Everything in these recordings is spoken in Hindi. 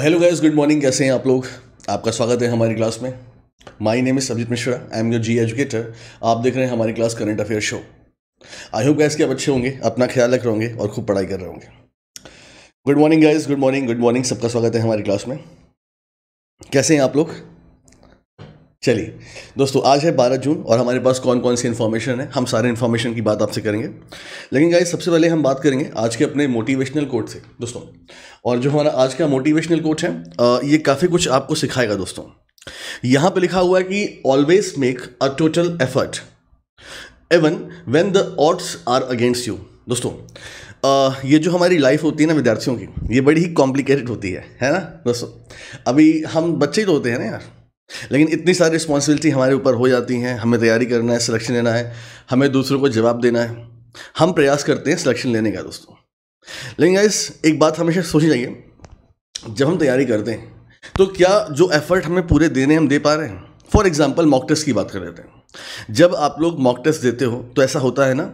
हेलो गाइस गुड मॉर्निंग कैसे हैं आप लोग आपका स्वागत है हमारी क्लास में my name is Sabjit Mishra I am your जी एजुकेटर आप देख रहे हैं हमारी class current affair show I hope guys कि आप अच्छे होंगे अपना ख्याल रख रहे होंगे और खूब पढ़ाई कर रहे होंगे good morning guys good morning good morning सबका स्वागत है हमारी क्लास में कैसे हैं आप लोग चलिए दोस्तों आज है 12 जून और हमारे पास कौन कौन सी इन्फॉर्मेशन है हम सारे इन्फॉर्मेशन की बात आपसे करेंगे लेकिन गाइज सबसे पहले हम बात करेंगे आज के अपने मोटिवेशनल कोट से दोस्तों और जो हमारा आज का मोटिवेशनल कोट है ये काफ़ी कुछ आपको सिखाएगा दोस्तों यहाँ पर लिखा हुआ है कि always make a total effort even when the odds are against you दोस्तों ये जो हमारी लाइफ होती है ना विद्यार्थियों की ये बड़ी ही कॉम्प्लिकेटेड होती है है ना दोस्तों अभी हम बच्चे ही तो होते हैं ना यार लेकिन इतनी सारी रिस्पॉन्सिबिलिटी हमारे ऊपर हो जाती हैं हमें तैयारी करना है सिलेक्शन लेना है हमें दूसरों को जवाब देना है हम प्रयास करते हैं सिलेक्शन लेने का दोस्तों लेकिन गाइस एक बात हमेशा सोचनी चाहिए जब हम तैयारी करते हैं तो क्या जो एफर्ट हमें पूरे देने हम दे पा रहे हैं फॉर एग्जाम्पल मॉक टेस्ट की बात कर लेते हैं जब आप लोग मॉक टेस्ट देते हो तो ऐसा होता है ना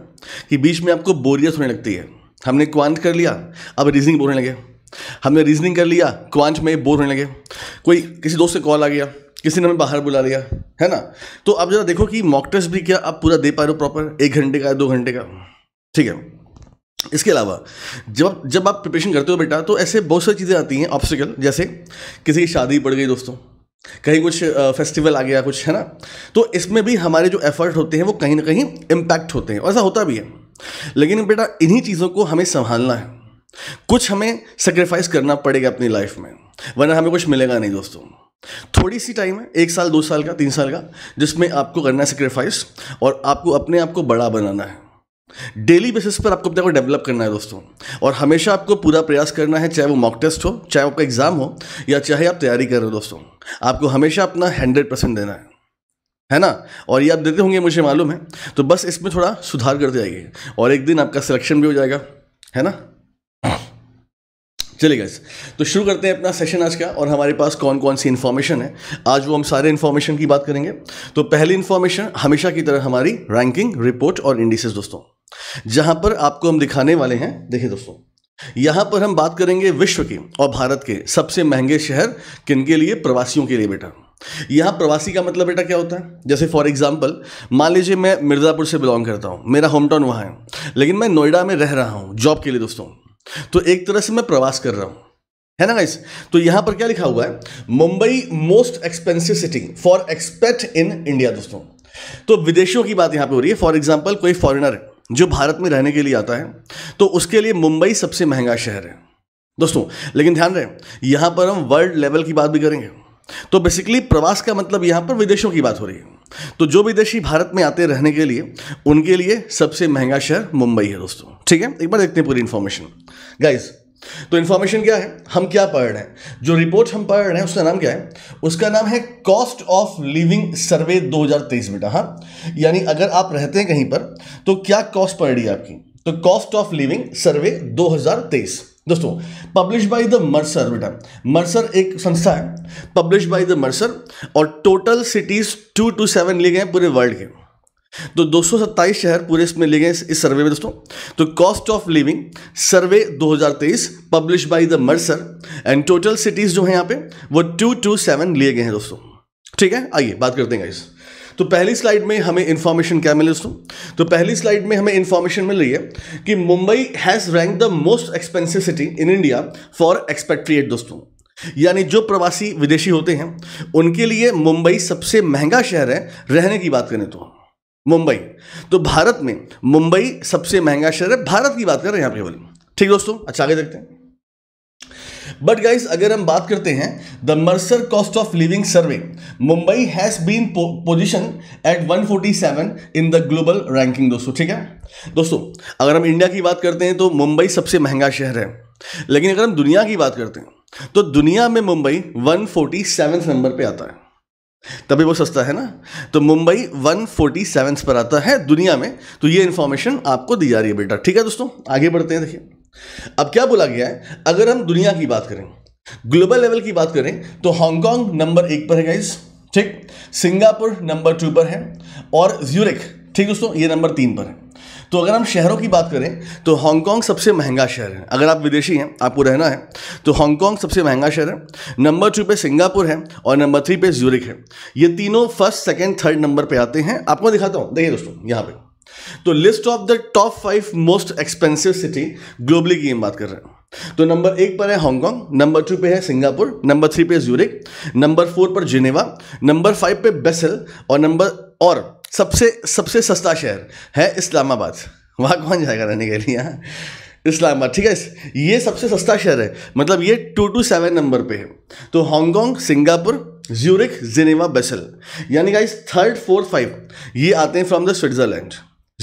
कि बीच में आपको बोरियत होने लगती है हमने क्वांट कर लिया अब रीजनिंग बोलने लगे हमने रीजनिंग कर लिया क्वांट में बोर होने लगे कोई किसी दोस्त से कॉल आ गया किसी ने हमें बाहर बुला लिया है ना तो आप जरा देखो कि मॉक टेस्ट भी क्या आप पूरा दे पा रहे हो प्रॉपर एक घंटे का दो घंटे का ठीक है इसके अलावा जब जब आप प्रिपरेशन करते हो बेटा तो ऐसे बहुत सारी चीज़ें आती हैं ऑब्स्टिकल जैसे किसी की शादी पड़ गई दोस्तों कहीं कुछ फेस्टिवल आ गया कुछ है ना तो इसमें भी हमारे जो एफर्ट होते हैं वो कहीं ना कहीं इम्पैक्ट होते हैं और ऐसा होता भी है लेकिन बेटा इन्हीं चीज़ों को हमें संभालना है कुछ हमें सेक्रीफाइस करना पड़ेगा अपनी लाइफ में वरना हमें कुछ मिलेगा नहीं दोस्तों थोड़ी सी टाइम है एक साल दो साल का तीन साल का जिसमें आपको करना है सेक्रीफाइस और आपको अपने आप को बड़ा बनाना है डेली बेसिस पर आपको अपने को डेवलप करना है दोस्तों और हमेशा आपको पूरा प्रयास करना है चाहे वो मॉक टेस्ट हो चाहे आपका एग्ज़ाम हो या चाहे आप तैयारी कर रहे हो दोस्तों आपको हमेशा अपना हंड्रेड परसेंट देना है है ना और ये आप देते होंगे मुझे मालूम है तो बस इसमें थोड़ा सुधार करते जाइए और एक दिन आपका सिलेक्शन भी हो जाएगा है ना चलिए गाइस तो शुरू करते हैं अपना सेशन आज का और हमारे पास कौन कौन सी इन्फॉर्मेशन है आज वो हम सारे इन्फॉर्मेशन की बात करेंगे तो पहली इन्फॉर्मेशन हमेशा की तरह हमारी रैंकिंग रिपोर्ट और इंडिसेस दोस्तों जहां पर आपको हम दिखाने वाले हैं देखिए दोस्तों यहां पर हम बात करेंगे विश्व के और भारत के सबसे महंगे शहर किन के लिए प्रवासियों के लिए बेटा यहाँ प्रवासी का मतलब बेटा क्या होता है जैसे फॉर एग्जाम्पल मान लीजिए मैं मिर्ज़ापुर से बिलोंग करता हूँ मेरा होम टाउन वहाँ है लेकिन मैं नोएडा में रह रहा हूँ जॉब के लिए दोस्तों तो एक तरह से मैं प्रवास कर रहा हूं है ना गाइस तो यहां पर क्या लिखा हुआ है Mumbai most expensive city for expat in India दोस्तों तो विदेशियों की बात यहां पे हो रही है फॉर एग्जांपल कोई फॉरेनर जो भारत में रहने के लिए आता है तो उसके लिए मुंबई सबसे महंगा शहर है दोस्तों लेकिन ध्यान रहे यहां पर हम वर्ल्ड लेवल की बात भी करेंगे तो बेसिकली प्रवास का मतलब यहां पर विदेशों की बात हो रही है तो जो विदेशी भारत में आते रहने के लिए उनके लिए सबसे महंगा शहर मुंबई है दोस्तों ठीक है एक बार देखते हैं पूरी इंफॉर्मेशन गाइस तो इन्फॉर्मेशन क्या है हम क्या पढ़ रहे हैं जो रिपोर्ट हम पढ़ रहे हैं उसका नाम क्या है उसका नाम है कॉस्ट ऑफ लिविंग सर्वे 2023 बेटा हाँ यानी अगर आप रहते हैं कहीं पर तो क्या कॉस्ट पड़ रही है आपकी तो कॉस्ट ऑफ लिविंग सर्वे 2023 दोस्तों पब्लिश बाय द मर्सर बेटा मर्सर एक संस्था है पब्लिश बाय द मर्सर और total cities two two seven लिए गए पूरे वर्ल्ड के तो दो शहर पूरे इसमें लिए गए इस सर्वे में दोस्तों तो cost of living survey 2023 publish by the Mercer and total cities जो है यहां पे वो 227 लिए गए हैं दोस्तों ठीक है आइए बात करते हैं इस तो पहली स्लाइड में हमें इंफॉर्मेशन क्या मिली दोस्तों तो पहली स्लाइड में हमें इंफॉर्मेशन मिल रही है कि Mumbai has rank the most expensive city in India for expatriate दोस्तों यानी जो प्रवासी विदेशी होते हैं उनके लिए मुंबई सबसे महंगा शहर है रहने की बात करें तो मुंबई तो भारत में मुंबई सबसे महंगा शहर है भारत की बात कर रहे हैं पर केवल ठीक दोस्तों अच्छा आगे देखते हैं बट गाइस अगर हम बात करते हैं the Mercer cost of living survey Mumbai has been position at 147 in the global ranking दोस्तों ठीक है दोस्तों अगर हम इंडिया की बात करते हैं तो मुंबई सबसे महंगा शहर है लेकिन अगर हम दुनिया की बात करते हैं तो दुनिया में मुंबई सेवन नंबर पर आता है तभी वो सस्ता है ना तो मुंबई वन फोर्टी सेवन पर आता है दुनिया में तो ये इंफॉर्मेशन आपको दी जा रही है बेटा ठीक है दोस्तों आगे बढ़ते हैं देखिए अब क्या बोला गया है अगर हम दुनिया की बात करें ग्लोबल लेवल की बात करें तो हांगकांग नंबर एक पर है गाइज ठीक सिंगापुर नंबर टू पर है और ज्यूरिक ठीक दोस्तों ये नंबर तीन पर है तो अगर हम शहरों की बात करें तो हांगकांग सबसे महंगा शहर है अगर आप विदेशी हैं आपको रहना है तो हांगकांग सबसे महंगा शहर है नंबर टू पे सिंगापुर है और नंबर थ्री पे ज्यूरिक है ये तीनों फर्स्ट सेकंड थर्ड नंबर पे आते हैं आपको दिखाता हूँ देखिए दोस्तों यहाँ पे तो list of the top five most expensive city globally की हम बात कर रहे हैं तो नंबर एक पर है हांगकांग नंबर टू पे है सिंगापुर नंबर थ्री पे ज्यूरिक नंबर फोर पर जिनेवा नंबर फाइव पे बेसल और नंबर और सबसे सबसे सस्ता शहर है इस्लामाबाद वहाँ कौन जाएगा रहने के लिए यहाँ इस्लामाबाद ठीक है ये सबसे सस्ता शहर है मतलब ये टू टू सेवन नंबर पे है तो Hong Kong Singapore Zurich Geneva Basel यानी गाइस थर्ड फोर्थ फाइव ये आते हैं from the Switzerland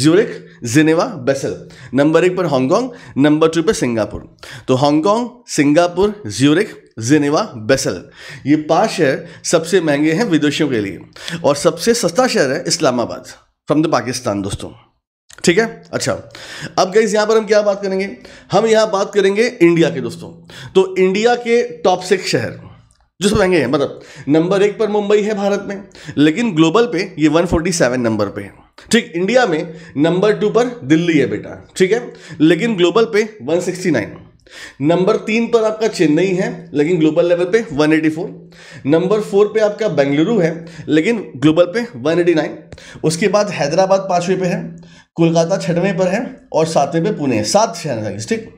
Zurich Geneva Basel number एक पर हांगकॉन्ग नंबर टू पर सिंगापुर तो Hong Kong Singapore Zurich Geneva Basel ये पांच शहर सबसे महंगे हैं विदेशियों के लिए और सबसे सस्ता शहर है इस्लामाबाद फ्रॉम द पाकिस्तान दोस्तों ठीक है अच्छा अब गई यहां पर हम क्या बात करेंगे हम यहां बात करेंगे इंडिया के दोस्तों तो इंडिया के टॉप सिक्स शहर जो सब महंगे हैं मतलब नंबर एक पर मुंबई है भारत में लेकिन ग्लोबल पे ये 147 नंबर पे है ठीक इंडिया में नंबर टू पर दिल्ली है बेटा ठीक है लेकिन ग्लोबल पे 169 नंबर तीन पर आपका चेन्नई है लेकिन ग्लोबल लेवल पे 184 नंबर फोर पे आपका बेंगलुरु है लेकिन ग्लोबल पे 189 उसके बाद हैदराबाद पांचवें पे है कोलकाता छठवें पर है और सातवें पे पुणे सात शहर ठीक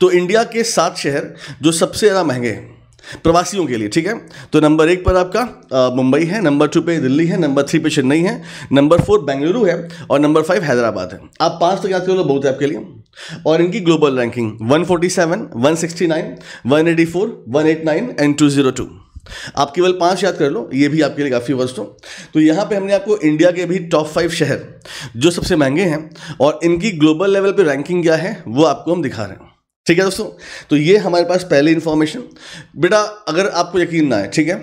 तो इंडिया के सात शहर जो सबसे ज़्यादा महंगे हैं प्रवासियों के लिए ठीक है तो नंबर एक पर आपका मुंबई है नंबर टू पे दिल्ली है नंबर थ्री पे चेन्नई है नंबर फोर बेंगलुरु है और नंबर फाइव हैदराबाद है आप पांच तो याद कर लो बहुत है आपके लिए और इनकी ग्लोबल रैंकिंग 147, 169, 184, 189 एंड 202 आप केवल पांच याद कर लो ये भी आपके लिए काफ़ी वर्ष हो तो यहाँ पे हमने आपको इंडिया के भी टॉप फाइव शहर जो सबसे महंगे हैं और इनकी ग्लोबल लेवल पे रैंकिंग क्या है वो आपको हम दिखा रहे हैं ठीक है दोस्तों तो ये हमारे पास पहली इन्फॉर्मेशन बेटा अगर आपको यकीन ना है ठीक है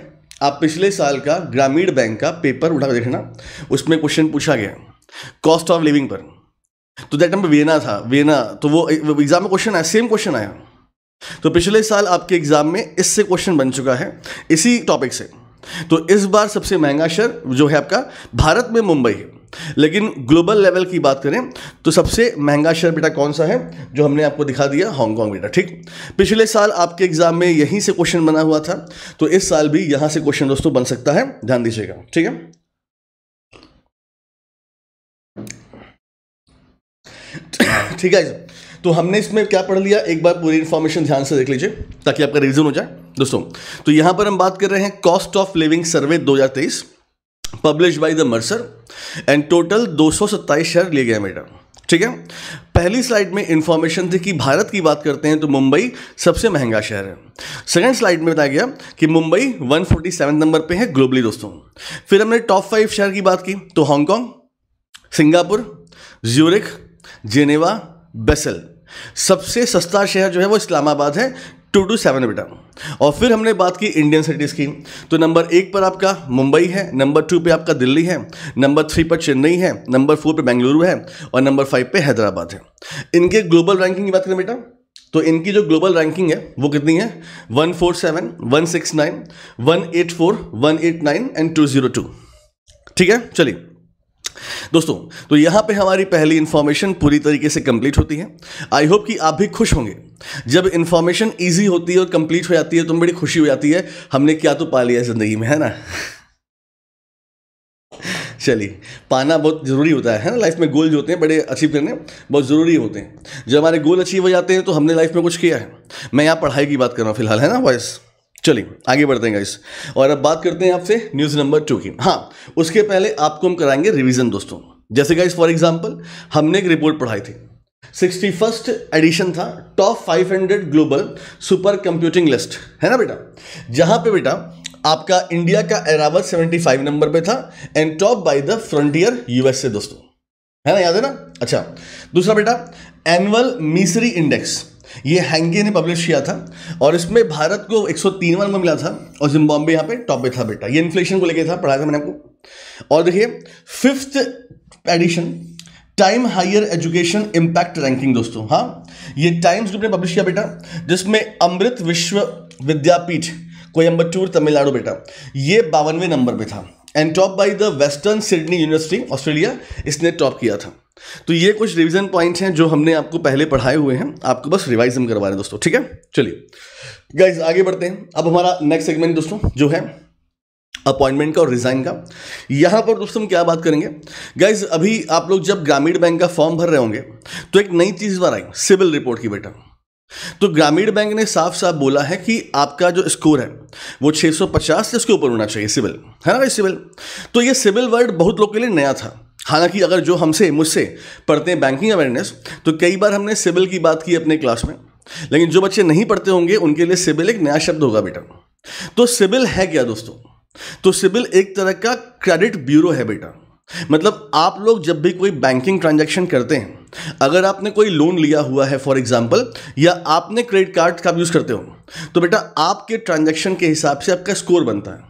आप पिछले साल का ग्रामीण बैंक का पेपर उठा देखना उसमें क्वेश्चन पूछा गया कॉस्ट ऑफ लिविंग पर तो दैट टाइम वेना था वेना तो वो एग्जाम में क्वेश्चन आया सेम क्वेश्चन आया तो पिछले साल आपके एग्जाम में इससे क्वेश्चन बन चुका है इसी टॉपिक से तो इस बार सबसे महंगा शहर जो है आपका भारत में मुंबई है लेकिन ग्लोबल लेवल की बात करें तो सबसे महंगा शेयर बेटा कौन सा है जो हमने आपको दिखा दिया हांगकांग बेटा ठीक पिछले साल आपके एग्जाम में यहीं से क्वेश्चन बना हुआ था तो इस साल भी यहां से क्वेश्चन दोस्तों बन सकता है ध्यान दीजिएगा ठीक है ठीक है तो हमने इसमें क्या पढ़ लिया एक बार पूरी इंफॉर्मेशन ध्यान से देख लीजिए ताकि आपका रिविजन हो जाए दोस्तों तो यहां पर हम बात कर रहे हैं cost of living survey 2023 publish by the Mercer and total 227 शेयर लिए गए मैडम ठीक है पहली स्लाइड में इंफॉर्मेशन थी कि भारत की बात करते हैं तो मुंबई सबसे महंगा शहर है सेकंड स्लाइड में बताया गया कि मुंबई 147 नंबर पे है ग्लोबली दोस्तों फिर हमने टॉप फाइव शहर की बात की तो Hong Kong Singapore Zurich Geneva Basel सबसे सस्ता शहर जो है वो इस्लामाबाद है टू टू सेवन बेटा और फिर हमने बात की इंडियन सिटीज़ की तो नंबर एक पर आपका मुंबई है नंबर टू पे आपका दिल्ली है नंबर थ्री पर चेन्नई है नंबर फोर पे बेंगलुरु है और नंबर फाइव पे हैदराबाद है इनके ग्लोबल रैंकिंग की बात करें बेटा तो इनकी जो ग्लोबल रैंकिंग है वो कितनी है one four seven one six nine one eight four one eight nine and two zero two ठीक है चलिए दोस्तों तो यहां पे हमारी पहली इंफॉर्मेशन पूरी तरीके से कंप्लीट होती है आई होप कि आप भी खुश होंगे जब इंफॉर्मेशन ईजी होती है और कंप्लीट हो जाती है तो बड़ी खुशी हो जाती है हमने क्या तो पा लिया ज़िंदगी में है ना चलिए पाना बहुत ज़रूरी होता है, है ना लाइफ में गोल जो होते हैं बड़े अचीव करने बहुत ज़रूरी होते हैं जब हमारे गोल अचीव हो जाते हैं तो हमने लाइफ में कुछ किया है मैं यहाँ पढ़ाई की बात कर रहा हूँ फिलहाल है ना वॉइस चलिए आगे बढ़ते हैं गाइस और अब बात करते हैं आपसे न्यूज़ नंबर टू की हाँ उसके पहले आपको हम कराएंगे रिवीजन दोस्तों जैसे गाइस फॉर एग्जांपल हमने एक रिपोर्ट पढ़ाई थी सिक्सटी फर्स्ट एडिशन था top 500 global super computing list है ना बेटा जहां पे बेटा आपका इंडिया का एरावत 75 नंबर पे था and top by the Frontier USA दोस्तों है ना याद है ना अच्छा दूसरा बेटा एनुअल मिसरी इंडेक्स ये हैंगे ने पब्लिश किया था और इसमें भारत को एक सौ नंबर मिला था और जिम्बाब्वे यहाँ पे टॉप पे था बेटा ये इन्फ्लेशन को लेके था पढ़ाया था मैंने आपको और देखिए fifth edition time higher education impact ranking दोस्तों हाँ ये टाइम्स ग्रुप ने पब्लिश किया बेटा जिसमें अमृत विश्व विद्यापीठ कोयम्बटूर तमिलनाडु बेटा ये बावनवे नंबर पे था and top by the Western Sydney University Australia इसने टॉप किया था तो ये कुछ रिविजन पॉइंट्स हैं जो हमने आपको पहले पढ़ाए हुए हैं आपको बस रिवाइज हम करवा रहे हैं दोस्तों ठीक है चलिए गाइज आगे बढ़ते हैं अब हमारा नेक्स्ट सेगमेंट दोस्तों जो है अपॉइंटमेंट का और रिज़ाइन का यहाँ पर दोस्तों हम क्या बात करेंगे गाइज अभी आप लोग जब ग्रामीण बैंक का फॉर्म भर रहे होंगे तो एक नई चीज़ बार आई सिविल रिपोर्ट की बेटा तो ग्रामीण बैंक ने साफ साफ बोला है कि आपका जो स्कोर है वो 650 से उसके ऊपर होना चाहिए सिविल है ना भाई सिविल तो ये सिविल वर्ड बहुत लोग के लिए नया था हालांकि अगर जो हमसे मुझसे पढ़ते हैं बैंकिंग अवेयरनेस तो कई बार हमने सिविल की बात की अपने क्लास में लेकिन जो बच्चे नहीं पढ़ते होंगे उनके लिए सिविल एक नया शब्द होगा बेटा तो सिविल है क्या दोस्तों तो सिविल एक तरह का क्रेडिट ब्यूरो है बेटा मतलब आप लोग जब भी कोई बैंकिंग ट्रांजैक्शन करते हैं अगर आपने कोई लोन लिया हुआ है फॉर एग्जांपल या आपने क्रेडिट कार्ड का यूज़ करते हो तो बेटा आपके ट्रांजैक्शन के हिसाब से आपका स्कोर बनता है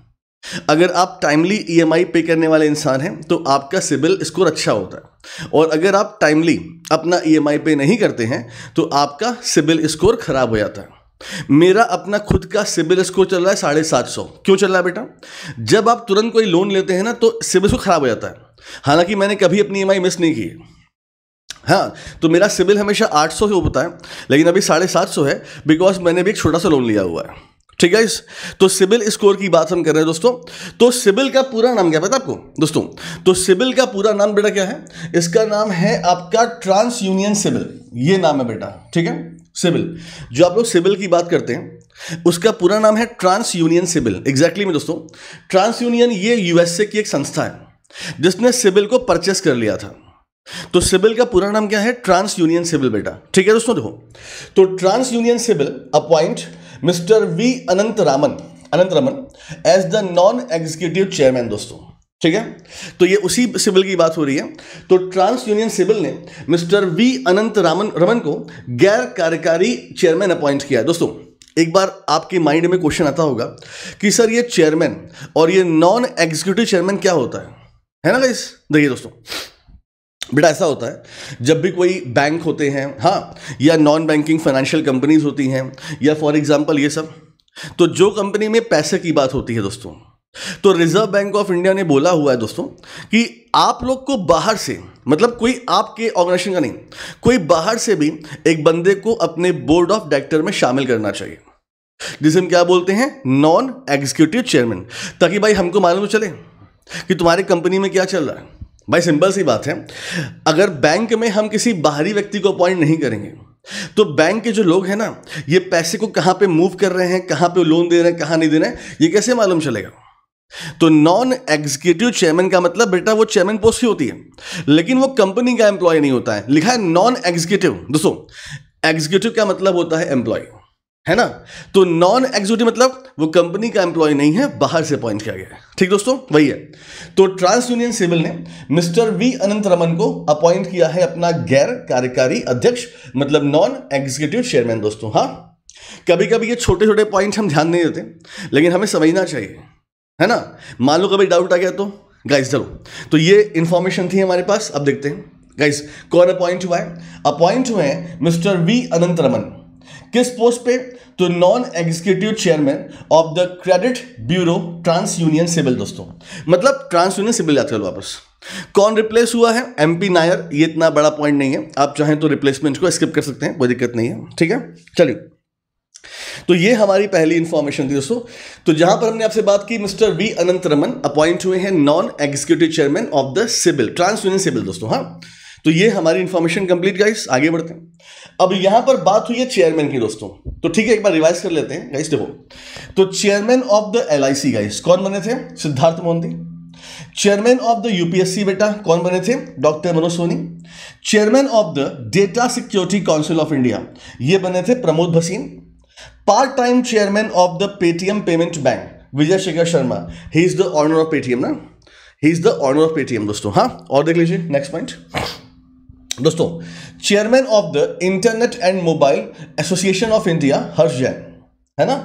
अगर आप टाइमली ईएमआई पे करने वाले इंसान हैं तो आपका सिबिल स्कोर अच्छा होता है और अगर आप टाइमली अपना ईएमआई e पे नहीं करते हैं तो आपका सिबिल स्कोर खराब हो जाता है मेरा अपना खुद का सिबिल स्कोर चल रहा है साढ़े सात सौ क्यों चल रहा है बेटा जब आप तुरंत कोई लोन लेते हैं ना तो सिबिल स्कोर खराब हो जाता है हालांकि मैंने कभी अपनी ई e मिस नहीं की हाँ तो मेरा सिबिल हमेशा 800 ही होता है लेकिन अभी साढ़े सात सौ है बिकॉज मैंने भी एक छोटा सा लोन लिया हुआ है ठीक है इस तो सिबिल स्कोर की बात हम कर रहे हैं दोस्तों तो सिबिल का पूरा नाम क्या पता आपको दोस्तों तो सिबिल का पूरा नाम बेटा क्या है इसका नाम है आपका ट्रांस यूनियन सिबिल ये नाम है बेटा ठीक है सिबिल जो आप लोग सिबिल की बात करते हैं उसका पूरा नाम है ट्रांस यूनियन सिबिल एग्जैक्टली में दोस्तों ट्रांस यूनियन ये यूएसए की एक संस्था है जिसने सिबिल को परचेस कर लिया था तो सिबिल का पूरा नाम क्या है ट्रांस यूनियन सिबिल बेटा ठीक है दोस्तों देखो तो TransUnion CIBIL appoint mister V Anantharaman Anantharaman as the non executive chairman दोस्तों ठीक है तो ये उसी सिविल की बात हो रही है तो ट्रांस यूनियन सिबिल ने mister V Anantharaman Raman को गैर कार्यकारी चेयरमैन अपॉइंट किया है दोस्तों एक बार आपके माइंड में क्वेश्चन आता होगा कि सर ये चेयरमैन और ये नॉन एग्जीक्यूटिव चेयरमैन क्या होता है है ना गाइस देखिए दोस्तों बेटा ऐसा होता है जब भी कोई बैंक होते हैं हाँ या नॉन बैंकिंग फाइनेंशियल कंपनीज होती हैं या फॉर एग्जांपल ये सब तो जो कंपनी में पैसे की बात होती है दोस्तों तो रिजर्व बैंक ऑफ इंडिया ने बोला हुआ है दोस्तों कि आप लोग को बाहर से मतलब कोई आपके ऑर्गेनाइजेशन का नहीं कोई बाहर से भी एक बंदे को अपने बोर्ड ऑफ डायरेक्टर में शामिल करना चाहिए जिसे हम क्या बोलते हैं नॉन एग्जीक्यूटिव चेयरमैन ताकि भाई हमको मालूम तो चले कि तुम्हारी कंपनी में क्या चल रहा है भाई सिंपल सी बात है अगर बैंक में हम किसी बाहरी व्यक्ति को अपॉइंट नहीं करेंगे तो बैंक के जो लोग हैं ना ये पैसे को कहां पे मूव कर रहे हैं कहां पे लोन दे रहे हैं कहां नहीं दे रहे हैं ये कैसे मालूम चलेगा तो नॉन एग्जीक्यूटिव चेयरमैन का मतलब बेटा वो चेयरमैन पोस्ट ही होती है लेकिन वो कंपनी का एम्प्लॉय नहीं होता है लिखा है नॉन एग्जीक्यूटिव दोस्तों एग्जीक्यूटिव का मतलब होता है एम्प्लॉय है ना तो नॉन एग्जीक्यूटिव मतलब वो कंपनी का एम्प्लॉय नहीं है बाहर से अपॉइंट किया गया है ठीक दोस्तों वही है तो ट्रांस यूनियन सिविल ने मिस्टर वी अनंत रमन को अपॉइंट किया है अपना गैर कार्यकारी अध्यक्ष मतलब नॉन एग्जीक्यूटिव चेयरमैन दोस्तों हाँ कभी कभी ये छोटे छोटे पॉइंट हम ध्यान नहीं देते लेकिन हमें समझना चाहिए है ना मान लो कभी डाउट आ गया तो गाइस चलो तो ये इन्फॉर्मेशन थी हमारे पास अब देखते हैं गाइस कौन अपॉइंट हुआ है अपॉइंट हुए हैं मिस्टर वी अनंत रमन किस पोस्ट पे तो non executive chairman of the credit bureau TransUnion CIBIL दोस्तों मतलब ट्रांस यूनियन सिविल जाते हैं वापस कौन रिप्लेस हुआ है एम पी नायर ये इतना बड़ा पॉइंट नहीं है आप चाहें तो रिप्लेसमेंट को स्किप कर सकते हैं कोई दिक्कत नहीं है ठीक है चलिए तो ये हमारी पहली इंफॉर्मेशन थी दोस्तों तो जहां पर हमने आपसे बात की mister V Anantharaman appoint हुए हैं non executive chairman of the CIBIL TransUnion CIBIL दोस्तों हाँ तो ये हमारी इन्फॉर्मेशन कंप्लीट गाइस आगे बढ़ते हैं अब यहां पर बात हुई है चेयरमैन की दोस्तों तो ठीक है एक बार रिवाइज कर लेते हैं गाइस देखो तो chairman of the L guys कौन बने थे Siddharth Mohanty chairman of the UPSC बेटा कौन बने थे doctor Manoj Soni chairman of the data security council of India ये बने थे Pramod Bhasin part time chairman of the Paytm payment bank Vijay Shekhar Sharma he is the owner of Paytm ना he is the owner of Paytm दोस्तों हाँ और देख लीजिए नेक्स्ट पॉइंट दोस्तों chairman of the internet and mobile association of India Harsh Jain है ना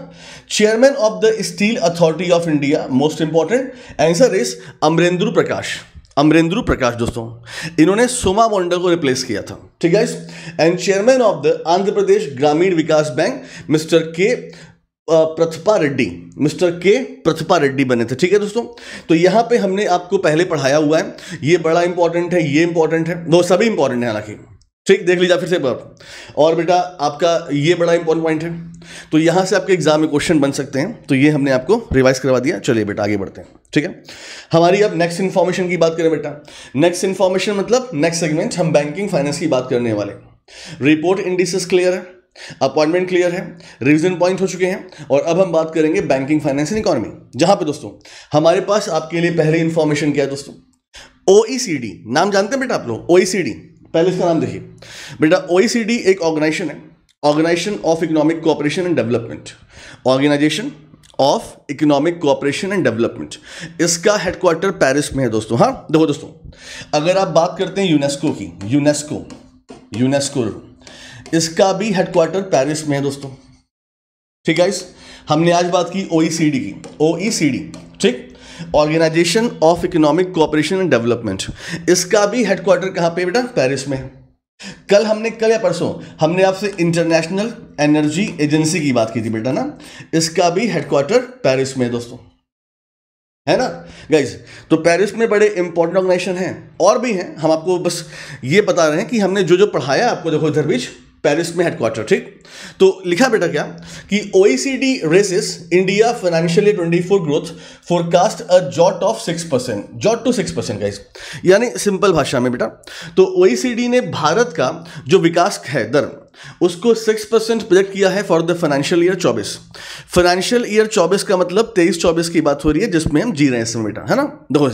chairman of the steel authority of India most important answer is Amarendra Prakash Amarendra Prakash दोस्तों इन्होंने सोमा मोंडा को रिप्लेस किया था ठीक है and chairman of the Andhra Pradesh Grameen Vikas bank mister के प्रथपा रेड्डी मिस्टर के प्रथपा रेड्डी बने थे ठीक है दोस्तों तो यहाँ पे हमने आपको पहले पढ़ाया हुआ है ये बड़ा इंपॉर्टेंट है ये इंपॉर्टेंट है वो सभी इंपॉर्टेंट है हालांकि ठीक देख लीजिए फिर से बार और बेटा आपका ये बड़ा इंपॉर्टेंट पॉइंट है तो यहाँ से आपके एग्जाम में क्वेश्चन बन सकते हैं तो ये हमने आपको रिवाइज करवा दिया चलिए बेटा आगे बढ़ते हैं ठीक है हमारी अब नेक्स्ट इन्फॉर्मेशन की बात करें बेटा नेक्स्ट इन्फॉर्मेशन मतलब नेक्स्ट सेगमेंट हम बैंकिंग फाइनेंस की बात करने वाले रिपोर्ट इंडिसेस क्लियर है अपॉइंटमेंट क्लियर है रिवीजन पॉइंट हो चुके हैं और अब हम बात करेंगे बैंकिंग फाइनेंस एंड इकोनॉमी जहां पे दोस्तों हमारे पास आपके लिए पहले इंफॉर्मेशन क्या है दोस्तों ओईसीडी e नाम जानते हैं बेटा आप लोग ओईसीडी e पहले इसका नाम देखिए बेटा ओईसीडी e एक ऑर्गेनाइजेशन है organisation of economic cooperation and development organisation of economic cooperation and development इसका हेडक्वार्टर पेरिस में है दोस्तों हाँ देखो दोस्तों अगर आप बात करते हैं यूनेस्को की यूनेस्को यूनेस्को इसका भी हेडक्वार्टर पेरिस में है दोस्तों ठीक है हमने आज बात की ओ e की ओ e ठीक organisation of economic cooperation and development इसका भी हेडक्वार्टर कहां पे बेटा पेरिस में कल हमने कल या परसों हमने आपसे इंटरनेशनल एनर्जी एजेंसी की बात की थी बेटा ना इसका भी हेडक्वार्टर पेरिस में दोस्तों है ना गाइज तो पेरिस में बड़े इंपॉर्टेंट ऑर्गेनाइजेशन हैं और भी हैं हम आपको बस ये बता रहे हैं कि हमने जो जो पढ़ाया आपको देखो इधर बीच पेरिस में हेडक्वार्टर ठीक तो लिखा बेटा क्या कि OECD raises India financial twenty four growth forecast a jot of six percent jot to six percent guys यानी सिंपल भाषा में बेटा तो ओ e ने भारत का जो विकास है दर उसको 6% परसेंट प्रोजेक्ट किया है for the financial year 24 financial year 24 का मतलब 23 24 की बात हो रही है जिसमें हम जी रहे हैं इसमें बेटा है ना देखो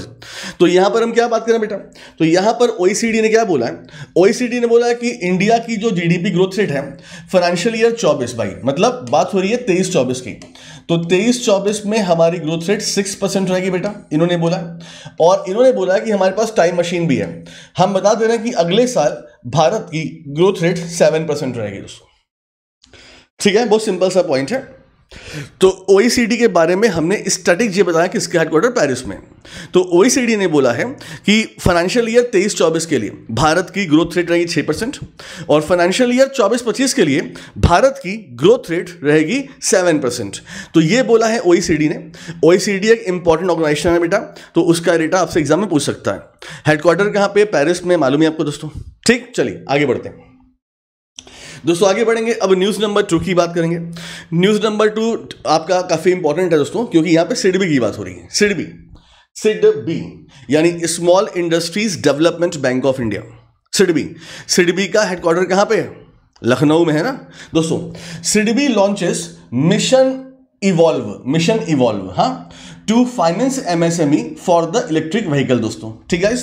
तो यहां पर हम क्या बात करें बेटा तो यहां पर ओईसीडी ने क्या बोला है ओईसीडी ने बोला है कि इंडिया की जो जीडीपी ग्रोथ रेट है फाइनेंशियल ईयर चौबीस भाई मतलब बात हो रही है तेईस चौबीस की तो तेईस चौबीस में हमारी ग्रोथ रेट सिक्स परसेंट रहेगी बेटा इन्होंने बोला और इन्होंने बोला कि हमारे पास टाइम मशीन भी है हम बता दे रहे हैं कि अगले साल भारत की ग्रोथ रेट सेवन परसेंट रहेगी दोस्तों ठीक है बहुत सिंपल सा पॉइंट है तो ओ e के बारे में हमने स्टैटिक ये बताया कि इसके हेडक्वार्टर पेरिस में तो ओ e ने बोला है कि फाइनेंशियल ईयर तेईस चौबीस के लिए भारत की ग्रोथ रेट रहेगी 6 परसेंट और फाइनेंशियल ईयर चौबीस पच्चीस के लिए भारत की ग्रोथ रेट रहेगी सेवन परसेंट तो ये बोला है ओ e ने ओ एक इंपॉर्टेंट ऑर्गेनाइजेशन है बेटा तो उसका डेटा आपसे एग्जाम में पूछ सकता है हेडक्वार्टर कहाँ पे पेरिस में मालूम है आपको दोस्तों ठीक चलिए आगे बढ़ते हैं दोस्तों आगे बढ़ेंगे अब न्यूज़ नंबर टू की बात करेंगे न्यूज़ नंबर टू आपका काफ़ी इंपॉर्टेंट है दोस्तों क्योंकि यहां पे सिडबी की बात हो रही है सिडबी सिडबी यानी small industries development bank of India SIDBI SIDBI का हेडक्वार्टर कहां पे है लखनऊ में है ना दोस्तों SIDBI launches mission EVOLVE mission EVOLVE हाँ to finance MSME for the electric vehicle दोस्तों ठीक है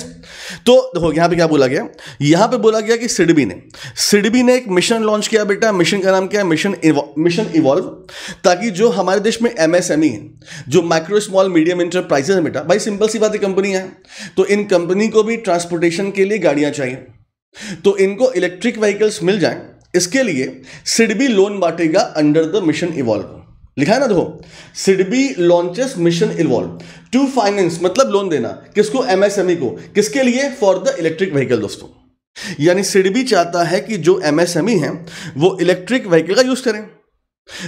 तो देखो यहाँ पे क्या बोला गया यहाँ पे बोला गया कि सिडबी ने सिडबी ने एक मिशन लॉन्च किया बेटा मिशन का नाम क्या है मिशन मिशन इवॉल्व ताकि जो हमारे देश में एमएसएमई e है जो माइक्रो स्मॉल मीडियम इंटरप्राइजेस है बेटा भाई सिंपल सी बात है कंपनी है तो इन कंपनी को भी ट्रांसपोर्टेशन के लिए गाड़ियाँ चाहिए तो इनको इलेक्ट्रिक व्हीकल्स मिल जाए इसके लिए सिडबी लोन बांटेगा अंडर द मिशन इवॉल्व लिखा है ना देखो SIDBI launches mission involve to finance मतलब लोन देना किसको एमएसएमई e को किसके लिए फॉर द इलेक्ट्रिक व्हीकल दोस्तों यानी सिडबी चाहता है कि जो एमएसएमई e है वो इलेक्ट्रिक व्हीकल का यूज करें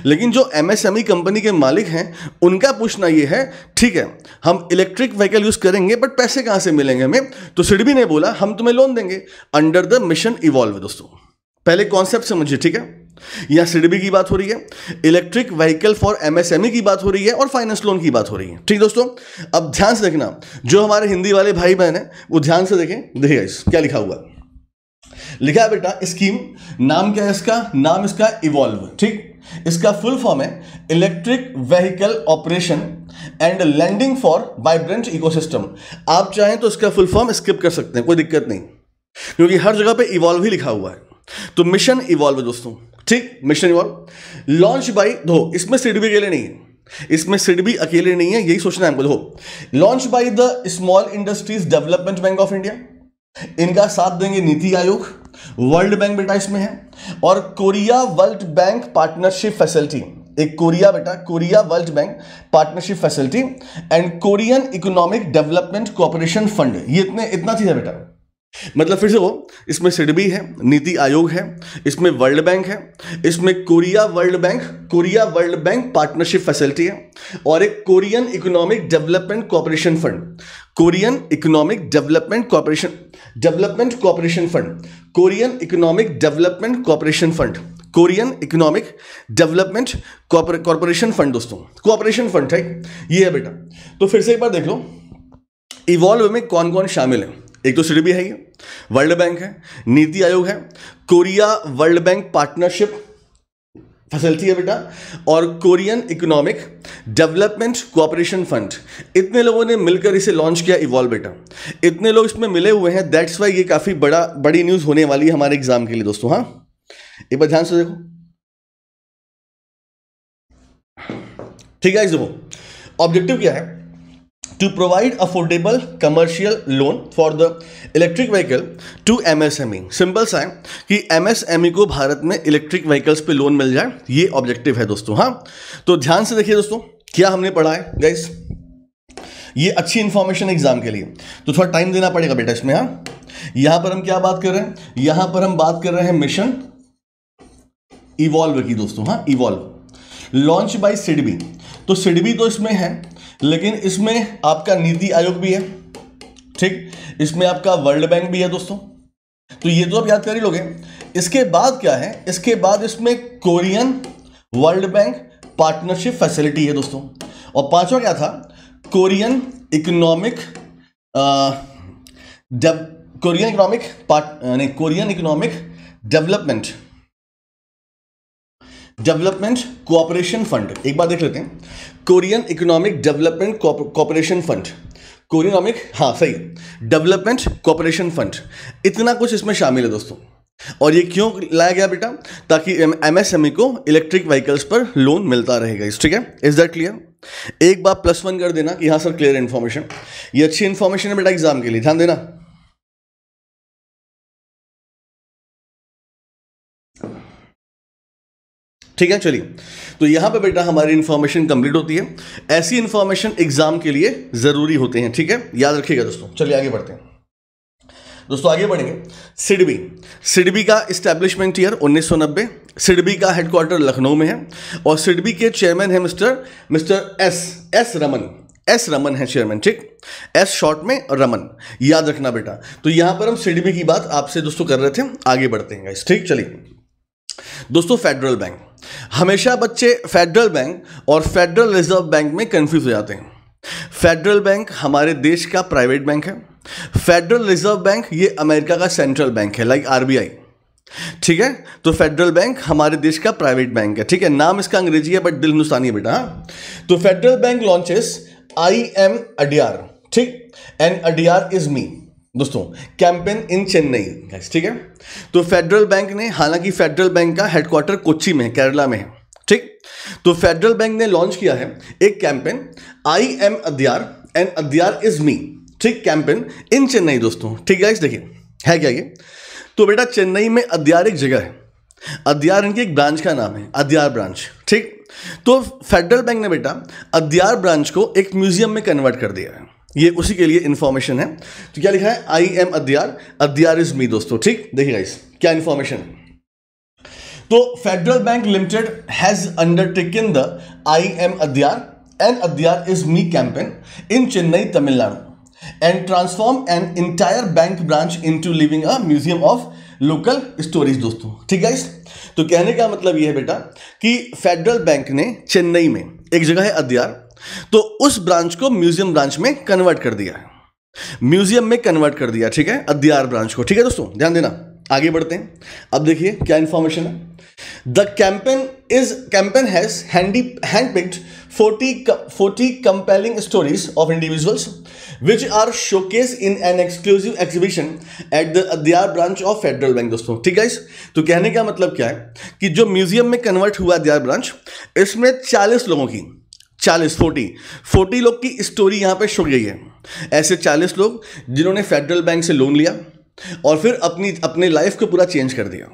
लेकिन जो एमएसएमई कंपनी e के मालिक हैं उनका पूछना यह है ठीक है हम इलेक्ट्रिक व्हीकल यूज करेंगे बट पैसे कहां से मिलेंगे हमें तो सिडबी ने बोला हम तुम्हें लोन देंगे अंडर द मिशन इवॉल्व दोस्तों पहले कॉन्सेप्ट समझिए ठीक है या सीडीबी की बात हो रही है इलेक्ट्रिक व्हीकल फॉर एमएसएमई की बात हो रही है और फाइनेंस लोन की बात हो रही है ठीक दोस्तों अब ध्यान से देखना जो हमारे हिंदी वाले भाई बहन है वो ध्यान से देखें देखिए क्या लिखा हुआ लिखा है बेटा स्कीम नाम क्या है इसका नाम इसका इवॉल्व ठीक इसका फुल फॉर्म है electric vehicle operation and lending for vibrant ecosystem आप चाहें तो इसका फुल फॉर्म स्किप कर सकते हैं कोई दिक्कत नहीं क्योंकि हर जगह पे इवॉल्व ही लिखा हुआ है तो मिशन इवॉल्व दोस्तों ठीक मिशन इन्वॉल्व लॉन्च बाई दो इसमें भी अकेले नहीं है इसमें भी अकेले नहीं है यही सोचना है हमको देखो launch by the small industries development bank of India इनका साथ देंगे नीति आयोग वर्ल्ड बैंक बेटा इसमें है और Korea world bank partnership facility एक कोरिया बेटा Korea world bank partnership facility and Korean economic development cooperation fund ये इतने इतना चीज है बेटा मतलब फिर से वो इसमें सिडबी है नीति आयोग है इसमें वर्ल्ड बैंक है इसमें Korea world bank Korea world bank partnership facility है और एक Korean economic development cooperation fund Korean economic development cooperation development cooperation fund Korean economic development cooperation fund Korean economic development corporation fund दोस्तों कॉपरेशन फंड है ये है बेटा तो फिर से एक बार देख लो इवॉल्व में कौन कौन शामिल है एक तो सिडबी है ये वर्ल्ड बैंक है नीति आयोग है Korea world bank partnership facility है बेटा और Korean economic development cooperation fund इतने लोगों ने मिलकर इसे लॉन्च किया इवॉल्व बेटा इतने लोग इसमें मिले हुए हैं दैट्स वाई ये काफ़ी बड़ा बड़ी न्यूज़ होने वाली है हमारे एग्जाम के लिए दोस्तों हाँ एक बार ध्यान से देखो ठीक है देखो ऑब्जेक्टिव क्या है to provide affordable commercial loan for the electric vehicle to E simple सा है कि ई e को भारत में इलेक्ट्रिक व्हीकल्स पे लोन मिल जाए ये ऑब्जेक्टिव है दोस्तों हाँ तो ध्यान से देखिए दोस्तों क्या हमने पढ़ा है गाइस ये अच्छी इंफॉर्मेशन एग्जाम के लिए तो थोड़ा टाइम देना पड़ेगा बेटा इसमें हाँ यहां पर हम क्या बात कर रहे हैं यहां पर हम बात कर रहे हैं मिशन इवॉल्व की दोस्तों हाँ इवॉल्व लॉन्च बाय सिडबी तो सिडबी तो इसमें है लेकिन इसमें आपका नीति आयोग भी है ठीक इसमें आपका वर्ल्ड बैंक भी है दोस्तों तो ये तो आप याद कर ही लोगे इसके बाद क्या है इसके बाद इसमें Korean world bank partnership facility है दोस्तों और पांचवा क्या था कोरियन इकोनॉमिक जब Korean economic part Korean economic development development cooperation fund एक बार देख लेते हैं Korean economic development cooperation fund Korean economic हाँ सही डेवलपमेंट कोऑपरेशन फंड इतना कुछ इसमें शामिल है दोस्तों और ये क्यों लाया गया बेटा ताकि एमएसएमई को इलेक्ट्रिक व्हीकल्स पर लोन मिलता रहेगा इस ठीक है इज दैट क्लियर एक बार प्लस वन कर देना कि हाँ सर क्लियर इन्फॉर्मेशन ये अच्छी इन्फॉर्मेशन है बेटा एग्जाम के लिए ध्यान देना ठीक है चलिए तो यहां पे बेटा हमारी इंफॉर्मेशन कंप्लीट होती है ऐसी इंफॉर्मेशन एग्जाम के लिए ज़रूरी होते हैं ठीक है याद रखिएगा दोस्तों चलिए आगे बढ़ते हैं दोस्तों आगे बढ़ेंगे सिडबी सिडबी का इस्टेब्लिशमेंट ईयर 1990 सिडबी का हेडक्वार्टर लखनऊ में है और सिडबी के चेयरमैन है mister mister S S Raman S Raman है चेयरमैन ठीक एस शॉर्ट में रमन याद रखना बेटा तो यहां पर हम सिडबी की बात आपसे दोस्तों कर रहे थे आगे बढ़ते हैं ठीक चलिए दोस्तों फेडरल बैंक हमेशा बच्चे फेडरल बैंक और फेडरल रिजर्व बैंक में कंफ्यूज हो जाते हैं फेडरल बैंक हमारे देश का प्राइवेट बैंक है फेडरल रिजर्व बैंक ये अमेरिका का सेंट्रल बैंक है लाइक आरबीआई ठीक है तो फेडरल बैंक हमारे देश का प्राइवेट बैंक है ठीक है नाम इसका अंग्रेजी है बट दिल हिंदुस्तानी है बेटा हाँ तो federal bank launches I am Adyar ठीक एंड अडियार इज मी दोस्तों कैंपेन इन चेन्नई ठीक है तो फेडरल बैंक ने हालांकि फेडरल बैंक का हेडक्वार्टर कोच्चि में है केरला में है ठीक तो फेडरल बैंक ने लॉन्च किया है एक campaign I am Adyar and Adyar is me ठीक कैंपेन इन चेन्नई दोस्तों ठीक है देखिए है क्या ये तो बेटा चेन्नई में अध्यार एक जगह है अध्यार इनकी एक ब्रांच का नाम है अध्यार ब्रांच ठीक तो फेडरल बैंक ने बेटा अध्यार ब्रांच को एक म्यूजियम में कन्वर्ट कर दिया है ये उसी के लिए इन्फॉर्मेशन है तो क्या लिखा है आई एम अध्यार अध्यार इज मी दोस्तों ठीक देखिए गाइस क्या इंफॉर्मेशन तो federal Bank Limited has undertaken the I am Adyar and Adyar is me campaign in Chennai Tamil Nadu and transform an entire bank branch into living a museum of local stories दोस्तों ठीक है तो कहने का मतलब यह है बेटा कि फेडरल बैंक ने चेन्नई में एक जगह है अध्यार तो उस ब्रांच को म्यूजियम ब्रांच में कन्वर्ट कर दिया म्यूजियम में कन्वर्ट कर दिया ठीक है अध्यार ब्रांच को ठीक है दोस्तों ध्यान देना आगे बढ़ते हैं अब देखिए क्या इंफॉर्मेशन है the campaign is campaign has handy handpicked 40 40 compelling stories of individuals which are showcase in an exclusive exhibition at the Adyar branch of Federal Bank दोस्तों ठीक है तो कहने का मतलब क्या है कि जो म्यूजियम में कन्वर्ट हुआ अध्यार ब्रांच इसमें 40 लोगों की चालीस फोर्टी फोर्टी लोग की स्टोरी यहाँ पे छुड़ गई है ऐसे चालीस लोग जिन्होंने फेडरल बैंक से लोन लिया और फिर अपनी अपने लाइफ को पूरा चेंज कर दिया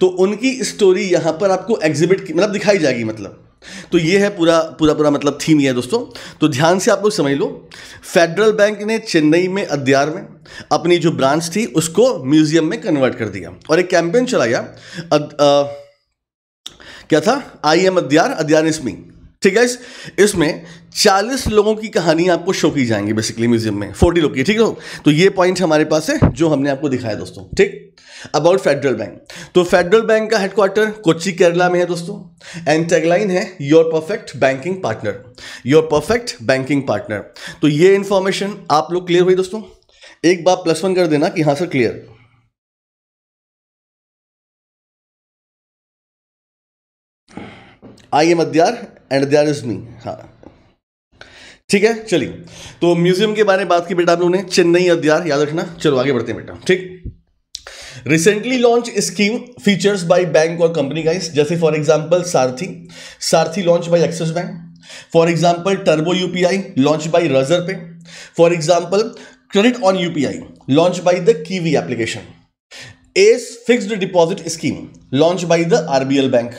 तो उनकी स्टोरी यहाँ पर आपको एग्जिबिट मतलब दिखाई जाएगी मतलब तो ये है पूरा पूरा पूरा मतलब थीम ये है दोस्तों तो ध्यान से आप लोग समझ लो फेडरल बैंक ने चेन्नई में अद्यार में अपनी जो ब्रांच थी उसको म्यूजियम में कन्वर्ट कर दिया और एक कैंपेन चलाया अद, आ, क्या था आई एम अद्यार अद्यार ठीक है इसमें 40 लोगों की कहानियां आपको शो की जाएंगी बेसिकली म्यूजियम में 40 लोग की ठीक है तो ये पॉइंट हमारे पास है जो हमने आपको दिखाया दोस्तों ठीक अबाउट फेडरल बैंक तो फेडरल बैंक का हेडक्वार्टर कोची केरला में है दोस्तों एंड टेगलाइन है your perfect banking partner your perfect banking partner तो ये इंफॉर्मेशन आप लोग क्लियर हुई दोस्तों एक बार प्लस वन कर देना कि हाँ sir clear I am Adyar and Adyar is me हाँ ठीक है चलिए तो म्यूजियम के बारे में बात की बेटा आप लोगों ने चेन्नई अद्यार याद रखना चलो आगे बढ़ते हैं बेटा ठीक recently launch scheme features by bank और कंपनी गाइस जैसे for example Sarathi Sarathi launch by Axis Bank for example Turbo UPI launch by Razorpay for example credit on UPI launch by the Kiwi application as fixed deposit scheme launch by the RBL Bank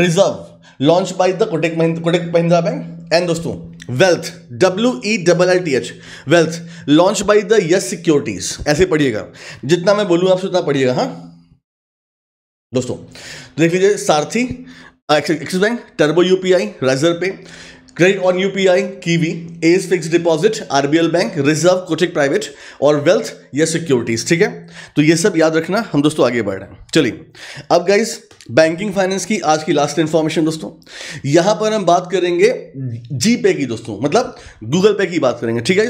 reserve launch by the Kotak Mahindra Kotak Mahindra Bank and दोस्तों wealth W E double I T H wealth launch by the Yes Securities ऐसे पढ़िएगा जितना मैं बोलूँ आपसे उतना पढ़िएगा हाँ दोस्तों देख लीजिए Sarathi Axis Bank Turbo UPI Razorpay credit on UPI Kiwi as fix deposit RBL Bank reserve Kotak private और वेल्थ या सिक्योरिटीज ठीक है तो ये सब याद रखना हम दोस्तों आगे बढ़ रहे हैं चलिए अब गाइज बैंकिंग फाइनेंस की आज की लास्ट इन्फॉर्मेशन दोस्तों यहां पर हम बात करेंगे जी पे की दोस्तों मतलब गूगल पे की बात करेंगे ठीक है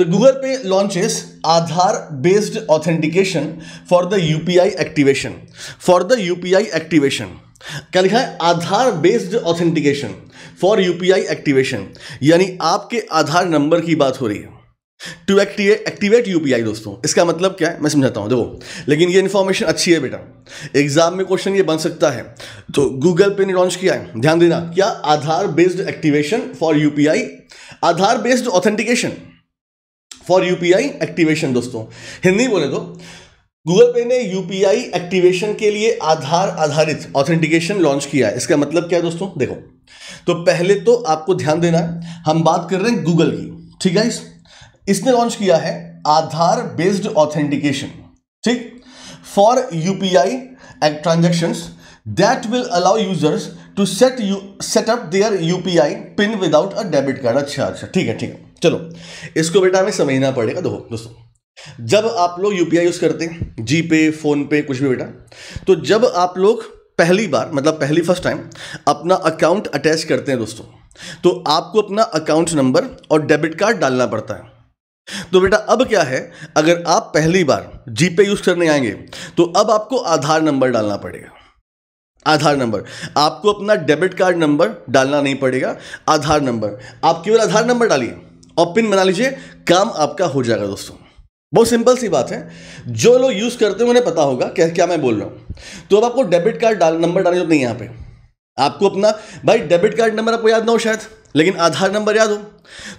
The तो Google Pay launches Aadhaar-based authentication for activation for the U P I activation क्या लिखा है Aadhaar based authentication for UPI activation यानी आपके आधार नंबर की बात हो रही है टू एक्टिवेट एक्टिवेट यूपीआई दोस्तों इसका मतलब क्या है मैं समझाता हूं देखो लेकिन ये इंफॉर्मेशन अच्छी है बेटा एग्जाम में क्वेश्चन ये बन सकता है तो गूगल पे ने लॉन्च किया है ध्यान देना क्या Aadhaar based activation for UPI Aadhaar based authentication for UPI activation दोस्तों हिंदी बोले तो गूगल पे ने यूपीआई एक्टिवेशन के लिए आधार आधारित ऑथेंटिकेशन लॉन्च किया है इसका मतलब क्या है दोस्तों देखो तो पहले तो आपको ध्यान देना है हम बात कर रहे हैं गूगल की ठीक है इसने लॉन्च किया है आधार बेस्ड ऑथेंटिकेशन ठीक for UPI transaction that will allow users to set you setup their UPI pin without a debit card अच्छा अच्छा ठीक है ठीक है चलो इसको बेटा हमें समझना पड़ेगा दो, दोस्तों जब आप लोग यूपीआई यूज़ करते हैं जी पे फ़ोन पे कुछ भी बेटा तो जब आप लोग पहली बार मतलब पहली फर्स्ट टाइम अपना अकाउंट अटैच करते हैं दोस्तों तो आपको अपना अकाउंट नंबर और डेबिट कार्ड डालना पड़ता है तो बेटा अब क्या है अगर आप पहली बार जीपे यूज़ करने आएंगे तो अब आपको आधार नंबर डालना पड़ेगा आधार नंबर आपको अपना डेबिट कार्ड नंबर डालना नहीं पड़ेगा आधार नंबर आप केवल आधार नंबर डालिए और पिन बना लीजिए काम आपका हो जाएगा दोस्तों बहुत सिंपल सी बात है जो लोग यूज़ करते हैं उन्हें पता होगा क्या क्या मैं बोल रहा हूं तो अब आपको डेबिट कार्ड डाल नंबर डालने जरूरत नहीं यहाँ पे आपको अपना भाई डेबिट कार्ड नंबर आपको याद ना हो शायद लेकिन आधार नंबर याद हो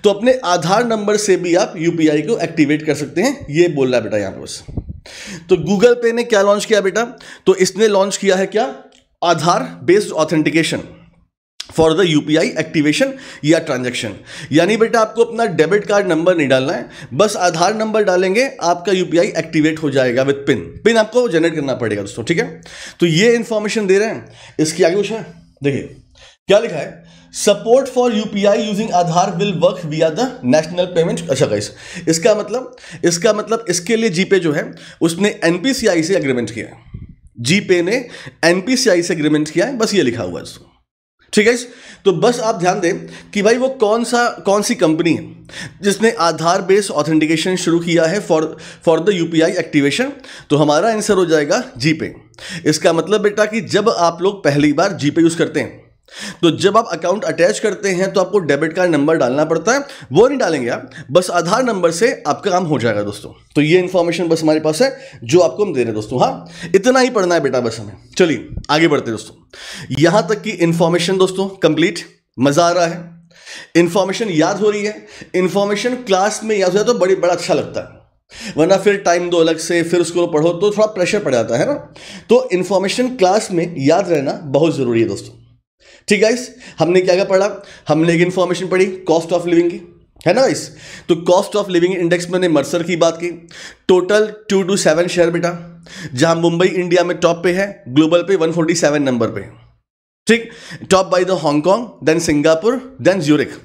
तो अपने आधार नंबर से भी आप यूपीआई को एक्टिवेट कर सकते हैं ये बोल रहा है बेटा यहाँ पर बस तो गूगल पे ने क्या लॉन्च किया बेटा तो इसने लॉन्च किया है क्या Aadhaar based authentication for the U P I activation या ट्रांजेक्शन यानी बेटा आपको अपना डेबिट कार्ड नंबर नहीं डालना है बस आधार नंबर डालेंगे आपका यू पी आई एक्टिवेट हो जाएगा विद पिन पिन आपको जनरेट करना पड़ेगा दोस्तों ठीक है तो ये इन्फॉर्मेशन दे रहे हैं इसकी आगे कुछ है देखिए क्या लिखा है support for U P I using Aadhaar will work we are the national payment अच्छा गाइस इसका मतलब इसका मतलब इसके लिए जीपे जो है उसने एन पी सी आई से एग्रीमेंट किया है जीपे ने एन पी सी आई से एग्रीमेंट किया है बस ये लिखा हुआ है दोस्तों ठीक है तो बस आप ध्यान दें कि भाई वो कौन सा कौन सी कंपनी है जिसने आधार बेस्ड ऑथेंटिकेशन शुरू किया है for for the UPI activation तो हमारा आंसर हो जाएगा जीपे इसका मतलब बेटा कि जब आप लोग पहली बार जीपे यूज़ करते हैं तो जब आप अकाउंट अटैच करते हैं तो आपको डेबिट कार्ड नंबर डालना पड़ता है वो नहीं डालेंगे आप बस आधार नंबर से आपका काम हो जाएगा दोस्तों तो ये इंफॉर्मेशन बस हमारे पास है जो आपको हम दे रहे हैं दोस्तों हाँ इतना ही पढ़ना है बेटा बस हमें चलिए आगे बढ़ते दोस्तों यहां तक की इंफॉर्मेशन दोस्तों कंप्लीट मजा आ रहा है इंफॉर्मेशन याद हो रही है इंफॉर्मेशन क्लास में याद हो जाए तो बड़ी बड़ा अच्छा लगता है वरना फिर टाइम दो अलग से फिर उसको पढ़ो तो थोड़ा प्रेशर पड़ जाता है ना तो इंफॉर्मेशन क्लास में याद रहना बहुत ज़रूरी है दोस्तों ठीक गाइस हमने क्या क्या पढ़ा हमने एक इन्फॉर्मेशन पढ़ी कॉस्ट ऑफ लिविंग की है ना इस तो कॉस्ट ऑफ लिविंग इंडेक्स मैंने मर्सर की बात की total two two seven share बेटा जहां मुंबई इंडिया में टॉप पे है ग्लोबल पे 147 नंबर पे ठीक top by the Hong Kong then Singapore then Zurich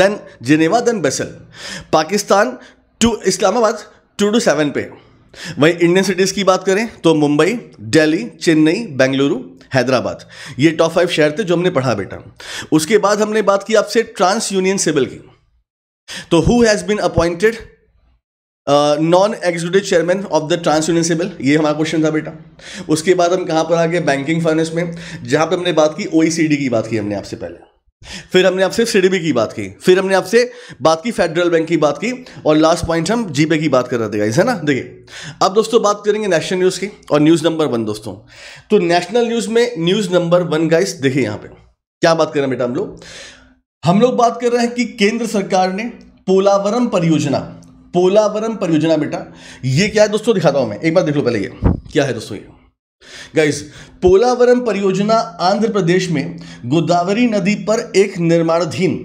then Geneva then Basel Pakistan to Islamabad two two seven पे वही इंडियन सिटीज़ की बात करें तो मुंबई दिल्ली चेन्नई बेंगलुरु हैदराबाद ये टॉप फाइव शहर थे जो हमने पढ़ा बेटा उसके बाद हमने बात की आपसे ट्रांस यूनियन सिविल की तो who has been appointed non executive chairman of the TransUnion CIBIL ये हमारा क्वेश्चन था बेटा उसके बाद हम कहां पर आ गए बैंकिंग फाइनेंस में जहां पर हमने बात की ओईसीडी की बात की हमने आपसे पहले फिर हमने आपसे सीडीबी की बात की फिर हमने आपसे बात की फेडरल बैंक की बात की और लास्ट पॉइंट हम जीपे की बात कर रहे थे गाइस है ना देखिए अब दोस्तों बात करेंगे नेशनल न्यूज़ की और न्यूज़ नंबर वन दोस्तों तो नेशनल न्यूज़ में न्यूज़ नंबर वन गाइस देखिए यहां पे क्या बात कर रहे हैं बेटा हम लोग हम लोग बात कर रहे हैं कि केंद्र सरकार ने पोलावरम परियोजना पोलावरम परियोजना बेटा ये क्या है दोस्तों दिखाता हूं मैं एक बार देख लो पहले ये क्या है दोस्तों ये गाइस पोलावरम परियोजना आंध्र प्रदेश में गोदावरी नदी पर एक निर्माणाधीन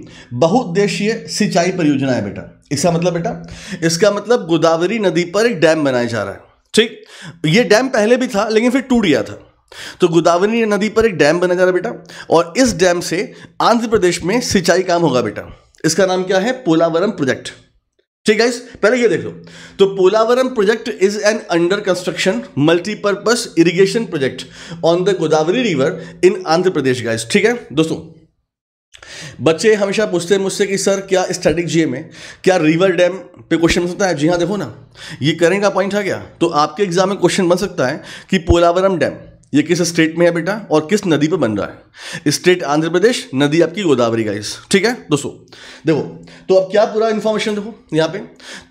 बहुउद्देशीय सिंचाई परियोजना है बेटा इसका मतलब बेटा इसका मतलब गोदावरी नदी पर एक डैम बनाया जा रहा है ठीक ये डैम पहले भी था लेकिन फिर टूट गया था तो गोदावरी नदी पर एक डैम बनाया जा रहा है बेटा और इस डैम से आंध्र प्रदेश में सिंचाई काम होगा बेटा इसका नाम क्या है पोलावरम प्रोजेक्ट ठीक है पहले ये देख लो तो Polavaram project is an under construction multipurpose irrigation project on the Godavari river in Andhra Pradesh guys ठीक है दोस्तों बच्चे हमेशा पूछते हैं मुझसे कि सर क्या स्टैटिक जीए में क्या रिवर डैम पे क्वेश्चन बन सकता है जी हाँ देखो ना ये करेंगे पॉइंट है क्या तो आपके एग्जाम में क्वेश्चन बन सकता है कि पोलावरम डैम ये किस स्टेट में है बेटा और किस नदी पे बन रहा है स्टेट आंध्र प्रदेश नदी आपकी गोदावरी का ठीक है दोस्तों देखो तो अब क्या पूरा इंफॉर्मेशन देखो यहाँ पे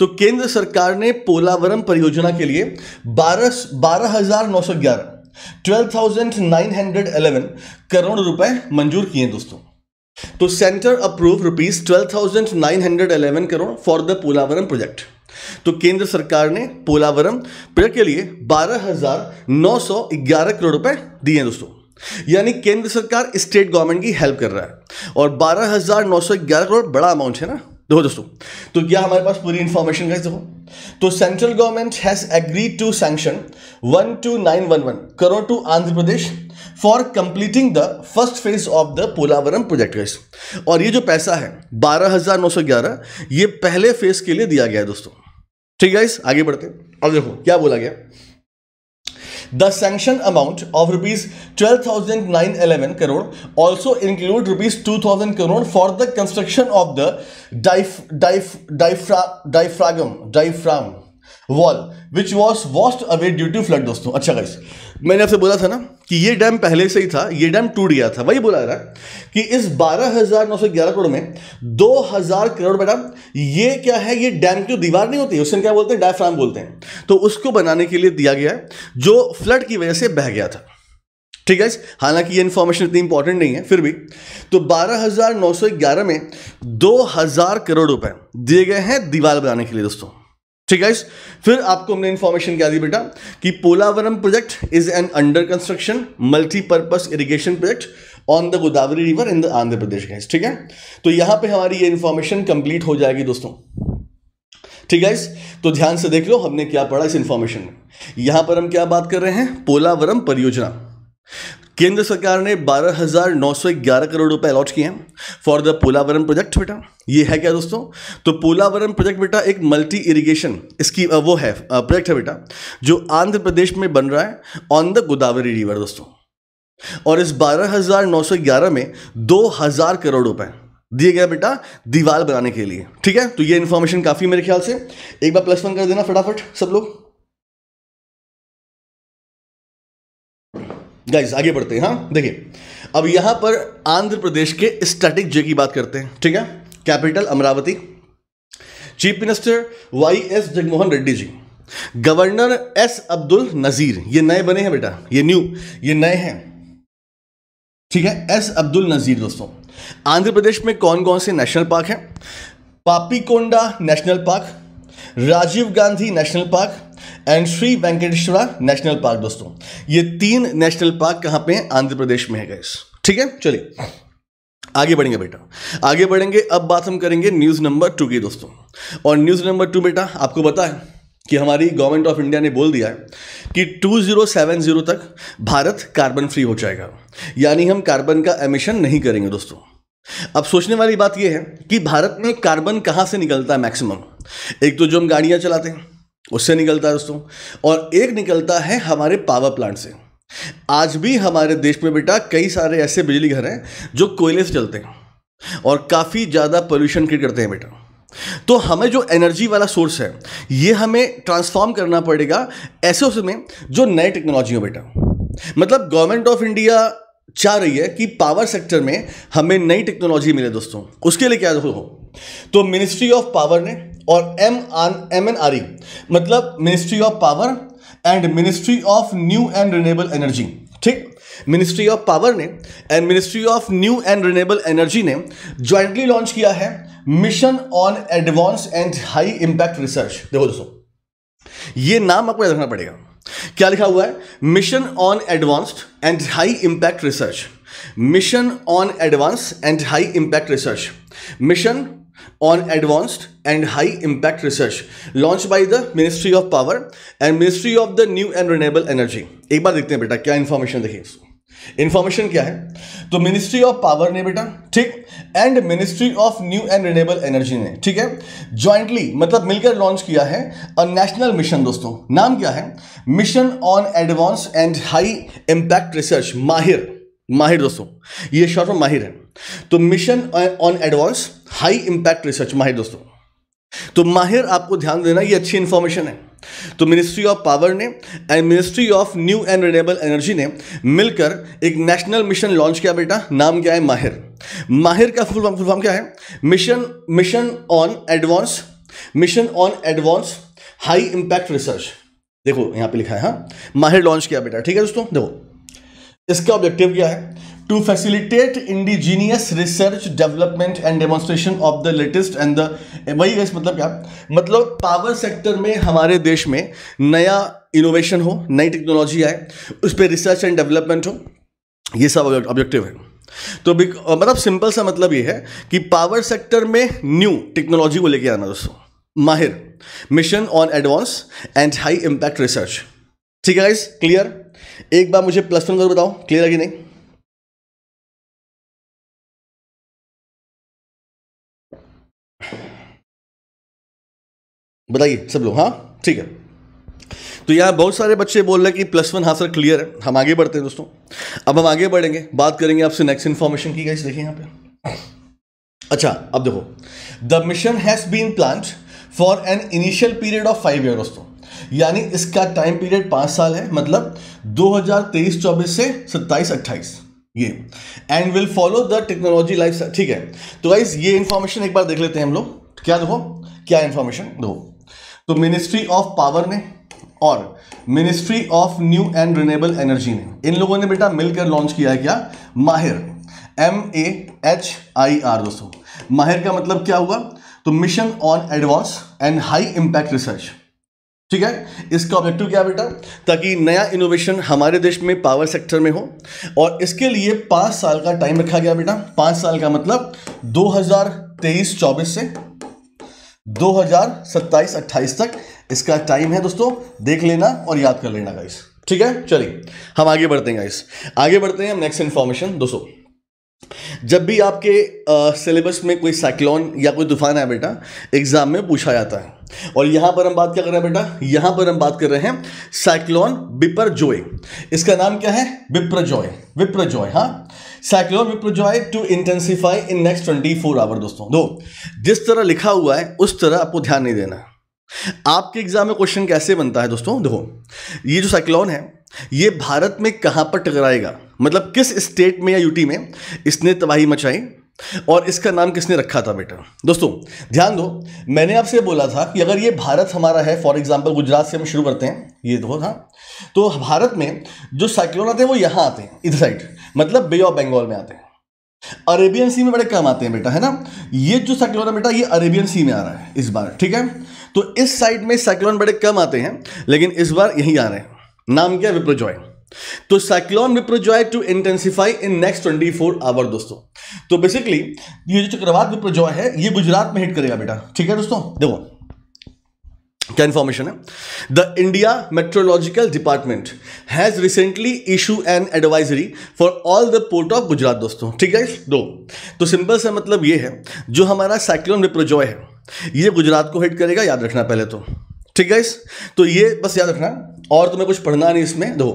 तो केंद्र सरकार ने पोलावरम परियोजना के लिए बारह बारह हजार नौ सौ ग्यारह twelve thousand nine hundred eleven crore रुपए मंजूर किए दोस्तों तो centre approve rupees twelve thousand nine hundred eleven crore for the Polavaram project तो केंद्र सरकार ने पोलावरम प्रोजेक्ट के लिए बारह हजार नौ सौ ग्यारह करोड़ रुपए दिए हैं दोस्तों यानी केंद्र सरकार स्टेट गवर्नमेंट की हेल्प कर रहा है और बारह हजार नौ सौ ग्यारह करोड़ बड़ा अमाउंट है ना देखो दोस्तों तो क्या हमारे पास पूरी इंफॉर्मेशन गई देखो तो central government has agreed to sanction one two nine one one crore to Andhra Pradesh for completing the first phase of the Polavaram project guys और ये जो पैसा है बारह हजार नौ सौ ग्यारह ये पहले फेज के लिए दिया गया है दोस्तों ठीक है आगे बढ़ते अब देखो क्या बोला गया the sanction amount of rupees twelve thousand nine eleven crore also include rupees two thousand crore for the construction of the diaph diaph diaphra diaphragm diaphragm wall which was washed away due to flood दोस्तों अच्छा गाइस मैंने आपसे बोला था ना कि ये डैम पहले से ही था ये डैम टूट गया था वही बोला रहा कि इस 12,911 करोड़ में 2,000 करोड़ बेटा ये क्या है ये डैम की दीवार नहीं होती उससे क्या बोलते हैं डायफ्राम बोलते हैं तो उसको बनाने के लिए दिया गया है जो फ्लड की वजह से बह गया था ठीक है हालांकि ये इंफॉर्मेशन इतनी इंपॉर्टेंट नहीं है फिर भी तो 12,911 में 2,000 करोड़ रुपए दिए गए हैं दीवार बनाने के लिए दोस्तों ठीक है फिर आपको हमने इन्फॉर्मेशन क्या दी बेटा कि Polavaram project is an under construction multipurpose irrigation project on the Godavari river in the Andhra Pradesh guys ठीक है तो यहां पे हमारी ये इन्फॉर्मेशन कंप्लीट हो जाएगी दोस्तों ठीक है तो ध्यान से देख लो हमने क्या पढ़ा इस इन्फॉर्मेशन में यहां पर हम क्या बात कर रहे हैं पोलावरम परियोजना केंद्र सरकार ने 12,911 करोड़ रुपए अलॉट किए हैं फॉर द पोलावरम प्रोजेक्ट बेटा ये है क्या दोस्तों तो पोलावरम प्रोजेक्ट बेटा एक मल्टी इरिगेशन इसकी वो है प्रोजेक्ट है बेटा जो आंध्र प्रदेश में बन रहा है ऑन द गोदावरी रिवर दोस्तों और इस 12,911 में 2,000 करोड़ रुपए दिए गए बेटा दीवार बनाने के लिए ठीक है तो ये इन्फॉर्मेशन काफ़ी मेरे ख्याल से एक बार प्लस वन कर देना फटाफट सब लोग गाइस आगे बढ़ते हैं हाँ देखिए अब यहाँ पर आंध्र प्रदेश के स्टैटिक जे की बात करते हैं ठीक है capital Amaravati chief minister Y S Jaganmohan Reddy ji governor S Abdul Nazeer ये नए बने हैं बेटा ये न्यू ये नए हैं ठीक है एस अब्दुल नज़ीर दोस्तों आंध्र प्रदेश में कौन कौन से नेशनल पार्क हैं Papikonda national park Rajiv Gandhi national park and Shri Venkateswara national park दोस्तों ये तीन नेशनल पार्क कहां पे हैं आंध्र प्रदेश में है गैस ठीक है चलिए आगे बढ़ेंगे बेटा आगे बढ़ेंगे अब बात हम करेंगे न्यूज़ नंबर टू की दोस्तों और न्यूज़ नंबर टू बेटा आपको पता है कि हमारी गवर्नमेंट ऑफ इंडिया ने बोल दिया है कि 2070 तक भारत कार्बन फ्री हो जाएगा यानी हम कार्बन का एमिशन नहीं करेंगे दोस्तों अब सोचने वाली बात यह है कि भारत में कार्बन कहां से निकलता है मैक्सिमम एक तो जो हम गाड़ियां चलाते हैं उससे निकलता है दोस्तों और एक निकलता है हमारे पावर प्लांट से आज भी हमारे देश में बेटा कई सारे ऐसे बिजली घर हैं जो कोयले से चलते हैं और काफ़ी ज़्यादा पोल्यूशन क्रिएट करते हैं बेटा तो हमें जो एनर्जी वाला सोर्स है ये हमें ट्रांसफॉर्म करना पड़ेगा ऐसे उसमें जो नए टेक्नोलॉजी हो बेटा मतलब गवर्नमेंट ऑफ इंडिया चाह रही है कि पावर सेक्टर में हमें नई टेक्नोलॉजी मिले दोस्तों उसके लिए क्या हो तो मिनिस्ट्री ऑफ पावर ने और एम आन एम एन आर ई मतलब ministry of power and ministry of new and renewable energy ठीक मिनिस्ट्री ऑफ पावर ने and ministry of new and renewable energy ने ज्वाइंटली लॉन्च किया है mission on advance and high impact research देखो दोस्तों ये नाम आपको याद रखना पड़ेगा क्या लिखा हुआ है mission on advanced and high impact research mission on advance and high impact research mission on advanced and high impact research launched by the Ministry of Power and Ministry of the New and Renewable Energy. एक बार देखते हैं बेटा क्या इन्फॉर्मेशन देखिए इसको इन्फॉर्मेशन क्या है तो मिनिस्ट्री ऑफ पावर ने बेटा ठीक and ministry of new and renewable energy ने ठीक है ज्वाइंटली मतलब मिलकर लॉन्च किया है अ नेशनल मिशन दोस्तों नाम क्या है mission on advance and high impact research MAHIR MAHIR दोस्तों ये शॉर्ट फॉर्म माहिर है तो mission on advance high impact research MAHIR दोस्तों तो माहिर आपको ध्यान देना ये अच्छी इंफॉर्मेशन है तो मिनिस्ट्री ऑफ पावर ने and ministry of new and renewable energy ने मिलकर एक नेशनल मिशन लॉन्च किया बेटा नाम क्या है माहिर माहिर का फुल फुल फॉर्म क्या है mission mission on advance mission on advance high impact research देखो यहां पे लिखा है हाँ माहिर लॉन्च किया बेटा ठीक है दोस्तों देखो इसका ऑब्जेक्टिव क्या है to facilitate indigenous research development and demonstration of the latest and the वही है मतलब क्या मतलब पावर सेक्टर में हमारे देश में नया इनोवेशन हो नई टेक्नोलॉजी आए उस पर रिसर्च एंड डेवलपमेंट हो ये सब ऑब्जेक्टिव है तो बिक मतलब सिंपल सा मतलब ये है कि पावर सेक्टर में न्यू टेक्नोलॉजी को लेके आना दोस्तों MAHIR mission on advance and high impact research ठीक है गाइस क्लियर एक बार मुझे प्लस वन जरूर बताओ क्लियर है कि नहीं बताइए सब लोग हाँ ठीक है तो यहाँ बहुत सारे बच्चे बोल रहे हैं कि प्लस वन हाँ सर क्लियर है हम आगे बढ़ते हैं दोस्तों अब हम आगे बढ़ेंगे बात करेंगे आपसे नेक्स्ट इन्फॉर्मेशन की गई देखिए यहाँ पे अच्छा अब देखो the mission has been plan for an initial period of five year दोस्तों यानी इसका टाइम पीरियड पांच साल है मतलब 2023-24 से 27-28 ये and will follow the technology life ठीक है तो गाइज ये इंफॉर्मेशन एक बार देख लेते हैं हम लोग क्या दो क्या इंफॉर्मेशन दो तो मिनिस्ट्री ऑफ पावर ने और ministry of new and renewable energy ने इन लोगों ने बेटा मिलकर लॉन्च किया है क्या MAHIR M A H I R दोस्तों माहिर का मतलब क्या हुआ तो mission on advance and high impact research ठीक है इसका ऑब्जेक्टिव क्या बेटा ताकि नया इनोवेशन हमारे देश में पावर सेक्टर में हो और इसके लिए पांच साल का टाइम रखा गया बेटा पांच साल का मतलब 2023-24 से 2027-28 तक इसका टाइम है दोस्तों देख लेना और याद कर लेना गाइस ठीक है चलिए हम आगे बढ़ते हैं गाइस आगे बढ़ते हैं हम नेक्स्ट इन्फॉर्मेशन दोस्तों जब भी आपके सिलेबस में कोई साइक्लोन या कोई तूफान है बेटा एग्जाम में पूछा जाता है और यहां पर हम बात क्या कर रहे हैं बेटा यहां पर हम बात कर रहे हैं साइक्लोन बिपरजोय इसका नाम क्या है विप्रजॉय विप्रजॉय हाँ cyclone Biparjoy to intensify in next twenty four hour दोस्तों दो जिस तरह लिखा हुआ है उस तरह आपको ध्यान नहीं देना आपके एग्जाम में क्वेश्चन कैसे बनता है दोस्तों देखो ये जो साइक्लोन है ये भारत में कहां पर टकराएगा मतलब किस स्टेट में या यूटी में इसने तबाही मचाई और इसका नाम किसने रखा था बेटा दोस्तों ध्यान दो मैंने आपसे बोला था कि अगर ये भारत हमारा है फॉर एग्जाम्पल गुजरात से हम शुरू करते हैं ये दो तो था तो भारत में जो साइक्लोन आते हैं वो यहाँ आते हैं इधर साइड मतलब बे ऑफ बंगाल में आते हैं अरेबियन सी में बड़े कम आते हैं बेटा है ना ये जो साइक्लोन है बेटा ये अरेबियन सी में आ रहा है इस बार ठीक है तो इस साइड में साइक्लोन बड़े कम आते हैं लेकिन इस बार यही आ रहे हैं नाम क्या विप्रोजॉय तो साइक्लोन विप्र जो है to intensify in next 24 four hour दोस्तों तो बेसिकली ये जो चक्रवात विप्र जो है ये गुजरात में हिट करेगा बेटा ठीक है दोस्तों देखो क्या इंफॉर्मेशन है the India meteorological department has recently issue an advisory for all the port of Gujarat दोस्तों ठीक है दो तो सिंपल सा मतलब ये है जो हमारा साइक्लोन विप्र जो है ये गुजरात को हिट करेगा याद रखना पहले तो ठीक है तो ये बस याद रखना और तुम्हें कुछ पढ़ना नहीं इसमें दो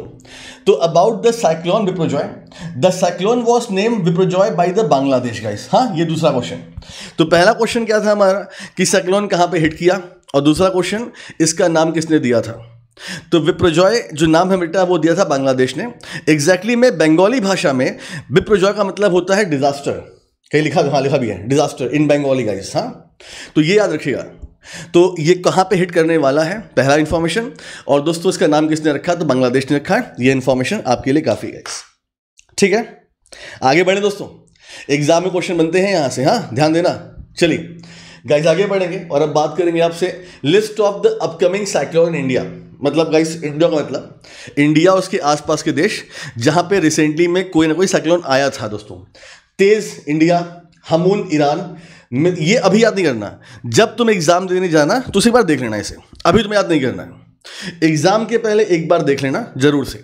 तो about the cyclone Biparjoy the cyclone was name Biparjoy by the Bangladesh guys हाँ ये दूसरा क्वेश्चन तो पहला क्वेश्चन क्या था हमारा कि साइक्लोन कहाँ पे हिट किया और दूसरा क्वेश्चन इसका नाम किसने दिया था तो विप्रोजॉय जो नाम है बेटा वो दिया था बांग्लादेश ने एग्जैक्टली exactly में बंगाली भाषा में विप्रोजॉय का मतलब होता है डिजास्टर कहीं लिखा हाँ लिखा भी है डिजास्टर इन बंगाली गाइस हाँ तो ये याद रखिएगा तो ये कहाँ पे हिट करने वाला है पहला इन्फॉर्मेशन और दोस्तों इसका नाम किसने रखा तो बांग्लादेश ने रखा है ये इन्फॉर्मेशन आपके लिए काफ़ी है ठीक है आगे बढ़े दोस्तों एग्जाम में क्वेश्चन बनते हैं यहाँ से हाँ ध्यान देना चलिए गाइज आगे बढ़ेंगे और अब बात करेंगे आपसे list of the upcoming cyclone India मतलब गाइस इंडिया का मतलब इंडिया उसके आसपास के देश जहाँ पे रिसेंटली में कोई ना कोई साइक्लोन आया था दोस्तों तेज़ इंडिया हमून ईरान ये अभी याद नहीं करना जब तुम एग्ज़ाम देने जाना तो उसी बार देख लेना इसे अभी तुम्हें याद नहीं करना एग्ज़ाम के पहले एक बार देख लेना ज़रूर से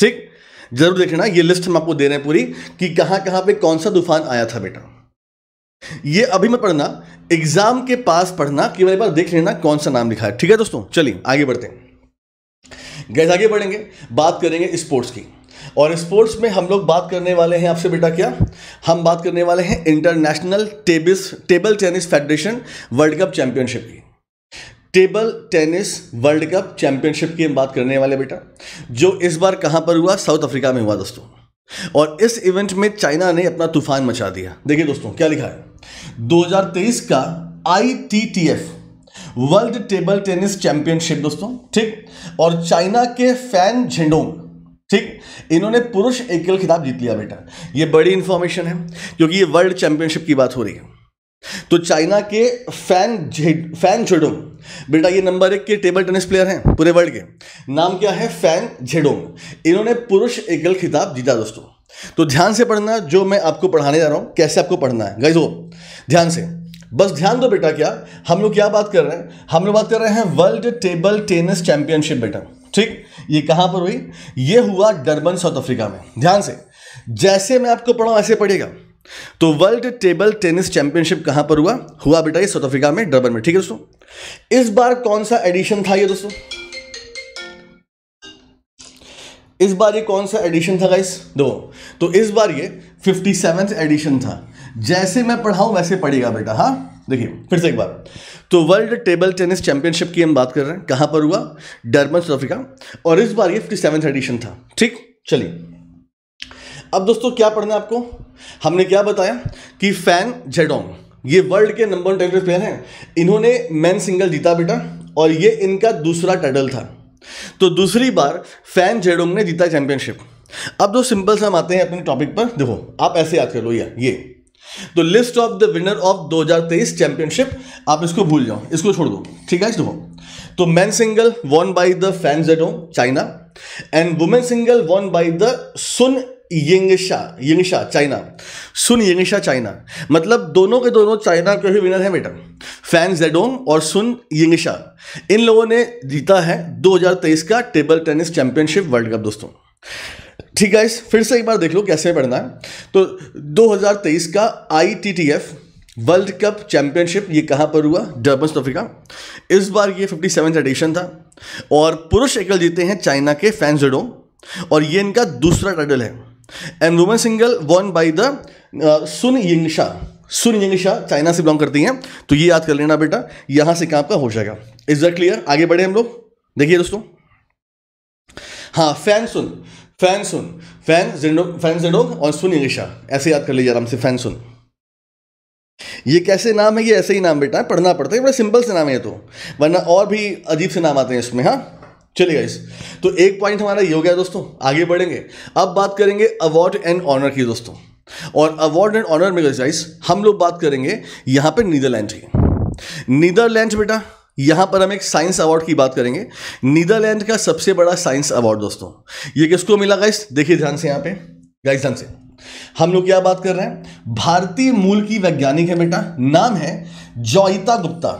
ठीक जरूर देख लेना ये लिस्ट हम आपको दे रहे हैं पूरी कि कहां कहां पे कौन सा तूफान आया था बेटा ये अभी मत पढ़ना एग्ज़ाम के पास पढ़ना केवल एक बार देख लेना कौन सा नाम लिखा है ठीक है दोस्तों चलिए आगे बढ़ते हैं गैस आगे बढ़ेंगे बात करेंगे स्पोर्ट्स की और स्पोर्ट्स में हम लोग बात करने वाले हैं आपसे बेटा क्या हम बात करने वाले हैं international table table tennis federation world cup championship की table tennis world cup championship की हम बात करने वाले बेटा जो इस बार कहां पर हुआ साउथ अफ्रीका में हुआ दोस्तों और इस इवेंट में चाइना ने अपना तूफान मचा दिया देखिए दोस्तों क्या लिखा है 2023 का आई वर्ल्ड टेबल टेनिस चैंपियनशिप दोस्तों ठीक और चाइना के फैन झेंडोंग ठीक इन्होंने पुरुष एकल खिताब जीत लिया बेटा ये बड़ी इंफॉर्मेशन है क्योंकि ये वर्ल्ड चैंपियनशिप की बात हो रही है तो चाइना के फैन फैन झेडोंग बेटा ये नंबर एक के टेबल टेनिस प्लेयर हैं पूरे वर्ल्ड के नाम क्या है फैन झेडोंग इन्होंने पुरुष एकल खिताब जीता दोस्तों तो ध्यान से पढ़ना जो मैं आपको पढ़ाने जा रहा हूँ कैसे आपको पढ़ना है गैस हो ध्यान से बस ध्यान दो बेटा क्या हम लोग क्या बात कर रहे हैं हम लोग बात कर रहे हैं वर्ल्ड टेबल टेनिस चैंपियनशिप बेटा ठीक ये कहां पर हुई ये हुआ डर्बन साउथ अफ्रीका में ध्यान से जैसे मैं आपको पढ़ाऊँ ऐसे पढ़ेगा तो वर्ल्ड टेबल टेनिस चैंपियनशिप कहां पर हुआ हुआ बेटा ये साउथ अफ्रीका में डरबन में ठीक है दोस्तों इस बार कौन सा एडिशन था ये दोस्तों इस बार ये कौन सा एडिशन था गाइस दो तो इस बार ये फिफ्टी एडिशन था जैसे मैं पढ़ाऊं वैसे पढ़ेगा बेटा हाँ देखिए फिर से एक बार तो वर्ल्ड टेबल टेनिस चैंपियनशिप की हम बात कर रहे हैं कहां पर हुआ डरबन साउथ अफ्रीका और इस बार ये फिफ्टी सेवन्थ एडिशन था ठीक चलिए अब दोस्तों क्या पढ़ना है आपको हमने क्या बताया कि फैन जेडोंग ये वर्ल्ड के नंबर वन टेनिस प्लेयर हैं इन्होंने मैन सिंगल जीता बेटा और ये इनका दूसरा टाइटल था तो दूसरी बार फैन जेडोंग ने जीता चैंपियनशिप अब दो सिंपल से हम आते हैं अपने टॉपिक पर देखो आप ऐसे याद कर लो ये तो list of the winner of 2023 championship आप इसको भूल जाओ इसको छोड़ दो ठीक है इसको तो men single won by the Fan जेडो China and women single won by the Sun Yingsha Yingsha China Sun Yingsha China मतलब दोनों के दोनों चाइना के ही विनर हैं बेटा फैन जेडोंग और सुन यंगशा इन लोगों ने जीता है 2023 का table tennis championship world cup दोस्तों ठीक है फिर से एक बार देख लो कैसे पढ़ना है तो 2023 का आई वर्ल्ड कप चैंपियनशिप ये कहाँ पर हुआ डर्बन अफ्रीका इस बार ये फिफ्टी सेवन एडिशन था और पुरुष एकल जीते हैं चाइना के फैंसडो और ये इनका दूसरा टाइटल है and women single won by the Sun Yingsha Sun Yingsha China से बिलोंग करती हैं तो ये याद कर लेना बेटा यहाँ से काम का हो जाएगा इज दैट क्लियर आगे बढ़े हम लोग देखिए दोस्तों हाँ Fan Sun Fan Sun Fan Zhendong Fan जेडो और सुन इंगिशा ऐसे याद कर लीजिए आराम से फैन सुन ये कैसे नाम है ये ऐसे ही नाम बेटा है पढ़ना पड़ता है बड़ा सिंपल से नाम है ये तो वरना और भी अजीब से नाम आते हैं इसमें हाँ चलिए गाइस तो एक पॉइंट हमारा ये हो गया दोस्तों आगे बढ़ेंगे अब बात करेंगे अवार्ड एंड ऑनर की दोस्तों और अवार्ड एंड ऑनर में गाइस हम लोग बात करेंगे यहाँ पर नीदरलैंड की नीदरलैंड बेटा यहां पर हम एक साइंस अवार्ड की बात करेंगे नीदरलैंड का सबसे बड़ा साइंस अवार्ड दोस्तों ये किसको मिला गाइस देखिए ध्यान से यहां पे गाइस ध्यान से हम लोग क्या बात कर रहे हैं भारतीय मूल की वैज्ञानिक है बेटा नाम है जॉइता गुप्ता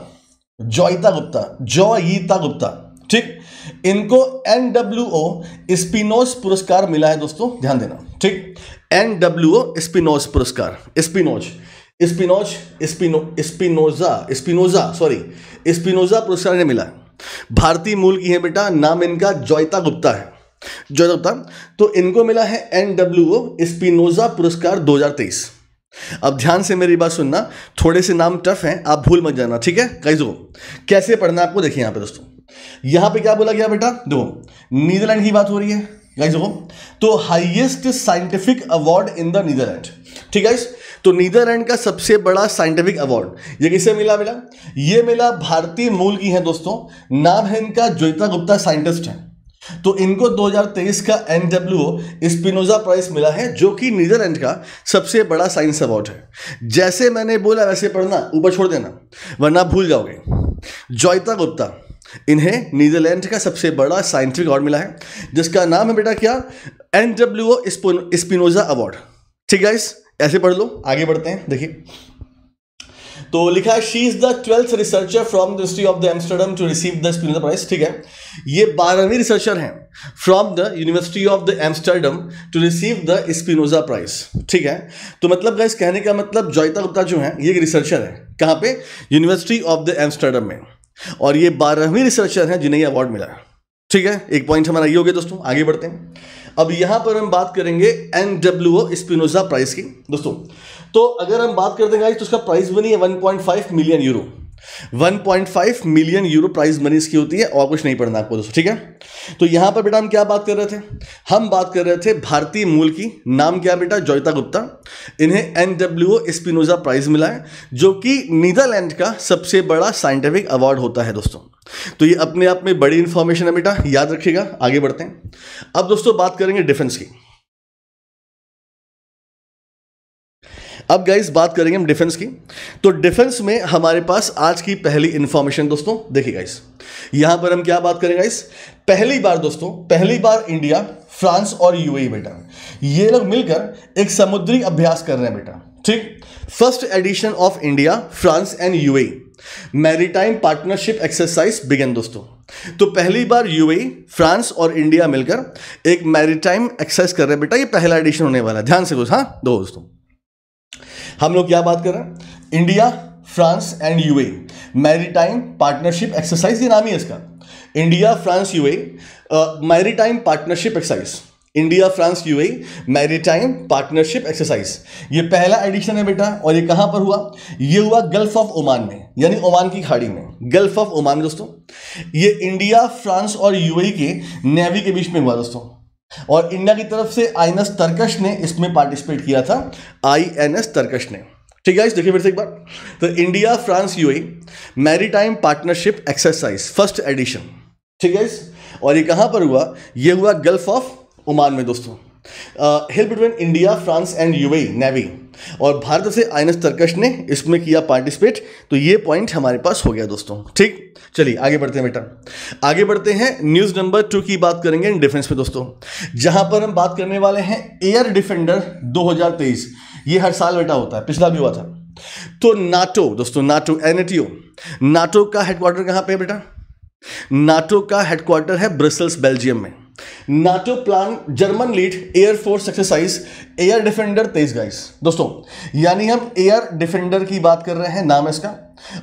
जॉइता गुप्ता जॉइता गुप्ता ठीक इनको एनडब्ल्यू ओ स्पिनोस पुरस्कार मिला है दोस्तों ध्यान देना ठीक एनडब्ल्यू ओ स्पिनोस पुरस्कार Spinoza Spinoza Spino Spinoza Spinoza sorry Spinoza पुरस्कार ने मिला भारतीय मूल की है बेटा नाम इनका जोयता गुप्ता है जोयता गुप्ता तो इनको मिला है एन डब्ल्यू स्पिनोजा पुरस्कार 2023 अब ध्यान से मेरी बात सुनना थोड़े से नाम टफ हैं आप भूल मत जाना ठीक है कैसे हो कैसे पढ़ना आपको देखिए यहाँ पे दोस्तों यहाँ पे क्या बोला गया बेटा देखो नीदरलैंड की बात हो रही है गाइस देखो तो highest scientific award in the Netherlands ठीक है तो नीदरलैंड का सबसे बड़ा साइंटिफिक अवार्ड ये किसे मिला मिला ये मिला भारतीय मूल की है दोस्तों नाम है इनका ज्योता गुप्ता साइंटिस्ट है तो इनको 2023 का एन डब्ल्यू स्पिनोजा प्राइस मिला है जो कि नीदरलैंड का सबसे बड़ा साइंस अवार्ड है जैसे मैंने बोला वैसे पढ़ना ऊपर छोड़ देना वरना भूल जाओगे जोता गुप्ता इन्हें नीदरलैंड का सबसे बड़ा साइंटिफिक अवार्ड मिला है जिसका नाम है बेटा क्या N W O Spinoza award ठीक है ऐसे पढ़ लो आगे बढ़ते हैं देखिए तो लिखा है she is the twelfth researcher from the university of the Amsterdam to receive the Spinoza prize ठीक है ये बारहवीं रिसर्चर हैं from the university of the Amsterdam to receive the Spinoza prize ठीक है तो मतलब गाइस कहने का मतलब जॉयता गुप्ता जो है ये एक रिसर्चर है कहाँ पे यूनिवर्सिटी ऑफ द एम्स्टर्डम में और ये बारहवीं रिसर्चर हैं जिन्हें ये अवार्ड मिला है ठीक है एक पॉइंट हमारा ये हो गया दोस्तों आगे बढ़ते हैं अब यहां पर हम बात करेंगे N W O Spinoza prize की दोस्तों तो अगर हम बात करते हैं तो उसका प्राइस बनी है 1.5 million euro 1.5 million euro prize money इसकी होती है और कुछ नहीं पढ़ना आपको दोस्तों ठीक है तो यहां पर बेटा हम क्या बात कर रहे थे हम बात कर रहे थे भारतीय मूल की नाम क्या बेटा जोयता गुप्ता इन्हें एनडब्ल्यूओ स्पिनोजा प्राइज मिला है जो कि नीदरलैंड का सबसे बड़ा साइंटिफिक अवार्ड होता है दोस्तों तो ये अपने आप में बड़ी इंफॉर्मेशन है बेटा याद रखिएगा आगे बढ़ते हैं अब दोस्तों बात करेंगे डिफेंस की अब गाइस बात करेंगे हम डिफेंस की तो डिफेंस में हमारे पास आज की पहली इंफॉर्मेशन दोस्तों देखिए गाइस यहां पर हम क्या बात करें गाइस पहली बार दोस्तों पहली बार इंडिया फ्रांस और यूएई e बेटा ये लोग मिलकर एक समुद्री अभ्यास कर रहे हैं बेटा ठीक first edition of India France and UAE maritime partnership exercise begin दोस्तों तो पहली बार यूएई फ्रांस e, और इंडिया मिलकर एक मैरीटाइम एक्सरसाइज कर रहे हैं बेटा ये पहला एडिशन होने वाला है ध्यान से कुछ हाँ दोस्तों हम लोग क्या बात कर रहे हैं India France and UAE maritime partnership exercise ये नाम ही है इसका India France UAE maritime partnership exercise India France UAE maritime partnership exercise ये पहला एडिशन है बेटा और ये कहाँ पर हुआ ये हुआ गल्फ ऑफ ओमान में यानी ओमान की खाड़ी में गल्फ ऑफ ओमान दोस्तों ये इंडिया फ्रांस और यूए e के नेवी के बीच में हुआ दोस्तों और इंडिया की तरफ से आई तर्कश ने इसमें पार्टिसिपेट किया था आई तर्कश ने ठीक है देखिए फिर से एक बार तो India France UAE maritime partnership exercise first edition ठीक है और ये कहां पर हुआ ये हुआ गल्फ ऑफ ओमान में दोस्तों held between India France and UAE navy और भारत से आई तर्कश ने इसमें किया पार्टिसिपेट तो ये पॉइंट हमारे पास हो गया दोस्तों ठीक चलिए आगे बढ़ते हैं बेटा आगे बढ़ते हैं न्यूज़ नंबर टू की बात करेंगे डिफेंस में दोस्तों जहां पर हम बात करने वाले हैं एयर डिफेंडर 2023 ये हर साल बेटा होता है पिछला भी हुआ था तो नाटो दोस्तों नाटो एनएटीओ नाटो का हेडक्वार्टर कहां पर बेटा नाटो का हेडक्वार्टर है ब्रसल्स बेल्जियम में NATO plan German lead air force exercise air defender तेज गाइस दोस्तों यानी हम एयर डिफेंडर की बात कर रहे हैं नाम है इसका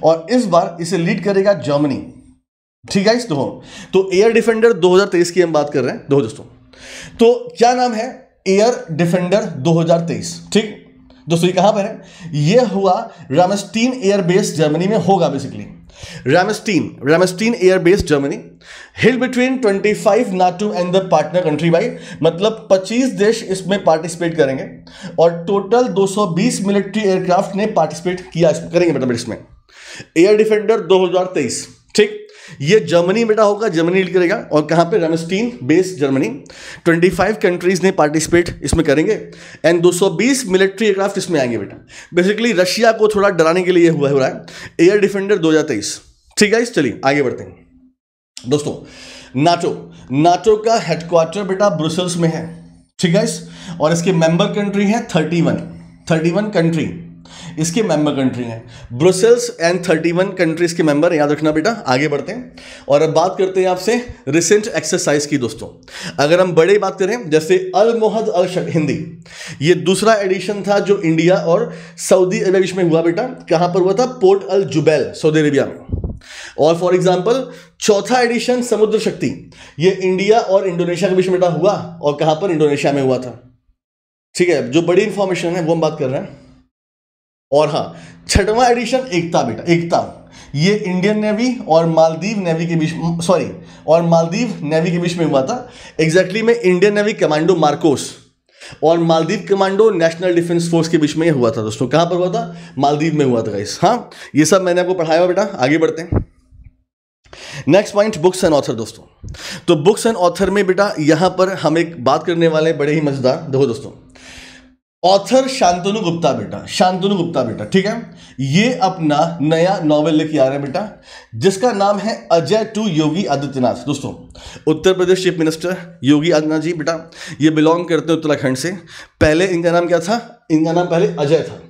और इस बार इसे लीड करेगा जर्मनी ठीक है इस तो, तो एयर डिफेंडर 2023 की हम बात कर रहे हैं दो दोस्तों तो क्या नाम है एयर डिफेंडर 2023 ठीक दोस्तों ये कहां पर है ये हुआ रामस्टीन एयरबेस जर्मनी में होगा basically Ramstein, Ramstein air base Germany held between 25 NATO and the partner country by मतलब 25 देश इसमें पार्टिसिपेट करेंगे और टोटल 220 मिलिट्री एयरक्राफ्ट ने पार्टिसिपेट किया करेंगे मतलब इसमें एयर डिफेंडर 2023 ठीक ये जर्मनी बेटा होगा जर्मनी लीड करेगा और कहाँ पे रेमस्टीन बेस जर्मनी 25 कंट्रीज ने पार्टिसिपेट इसमें करेंगे एंड 220 मिलिट्री एयरक्राफ्ट इसमें आएंगे बेटा बेसिकली रशिया को थोड़ा डराने के लिए हुआ हो रहा है एयर डिफेंडर 2023 ठीक है इस चलिए आगे बढ़ते हैं दोस्तों नाटो नाटो का हेडक्वार्टर बेटा ब्रुसल्स में है ठीक है और इसके मेंबर कंट्री है थर्टी वन कंट्री इसके मेंबर कंट्री हैं Brussels and thirty one countries के मेंबर याद रखना बेटा आगे बढ़ते हैं और अब बात करते हैं आपसे रिसेंट एक्सरसाइज की दोस्तों अगर हम बड़े बात करें जैसे अल मोहद अल हिंदी ये दूसरा एडिशन था जो इंडिया और सऊदी अरब में हुआ बेटा कहाँ पर हुआ था port Al Jubail Saudi Arabia में और फॉर एग्जाम्पल चौथा एडिशन समुद्र शक्ति ये इंडिया और इंडोनेशिया के बीच में हुआ और कहां पर इंडोनेशिया में हुआ था ठीक है जो बड़ी इंफॉर्मेशन है वो हम बात कर रहे हैं और हाँ छठवा एडिशन एकता बेटा एकता ये इंडियन नेवी और मालदीव नेवी के बीच सॉरी और मालदीव नेवी के बीच में हुआ था एग्जैक्टली exactly में इंडियन नेवी कमांडो मार्कोस और Maldives commando national defence force के बीच में हुआ था दोस्तों कहां पर हुआ था मालदीव में हुआ था गाइस हाँ ये सब मैंने आपको पढ़ाया हुआ बेटा आगे बढ़ते हैं next point books and author दोस्तों तो बुक्स एंड ऑथर में बेटा यहां पर हम एक बात करने वाले बड़े ही मजेदार देखो दोस्तों ऑथर शांतनु गुप्ता बेटा शांतनु गुप्ता बेटा ठीक है ये अपना नया नॉवेल लिख आ रहे हैं बेटा जिसका नाम है अजय टू योगी आदित्यनाथ दोस्तों उत्तर प्रदेश चीफ मिनिस्टर योगी आदित्यनाथ जी बेटा ये बिलोंग करते हैं उत्तराखंड से पहले इनका नाम क्या था इनका नाम पहले अजय था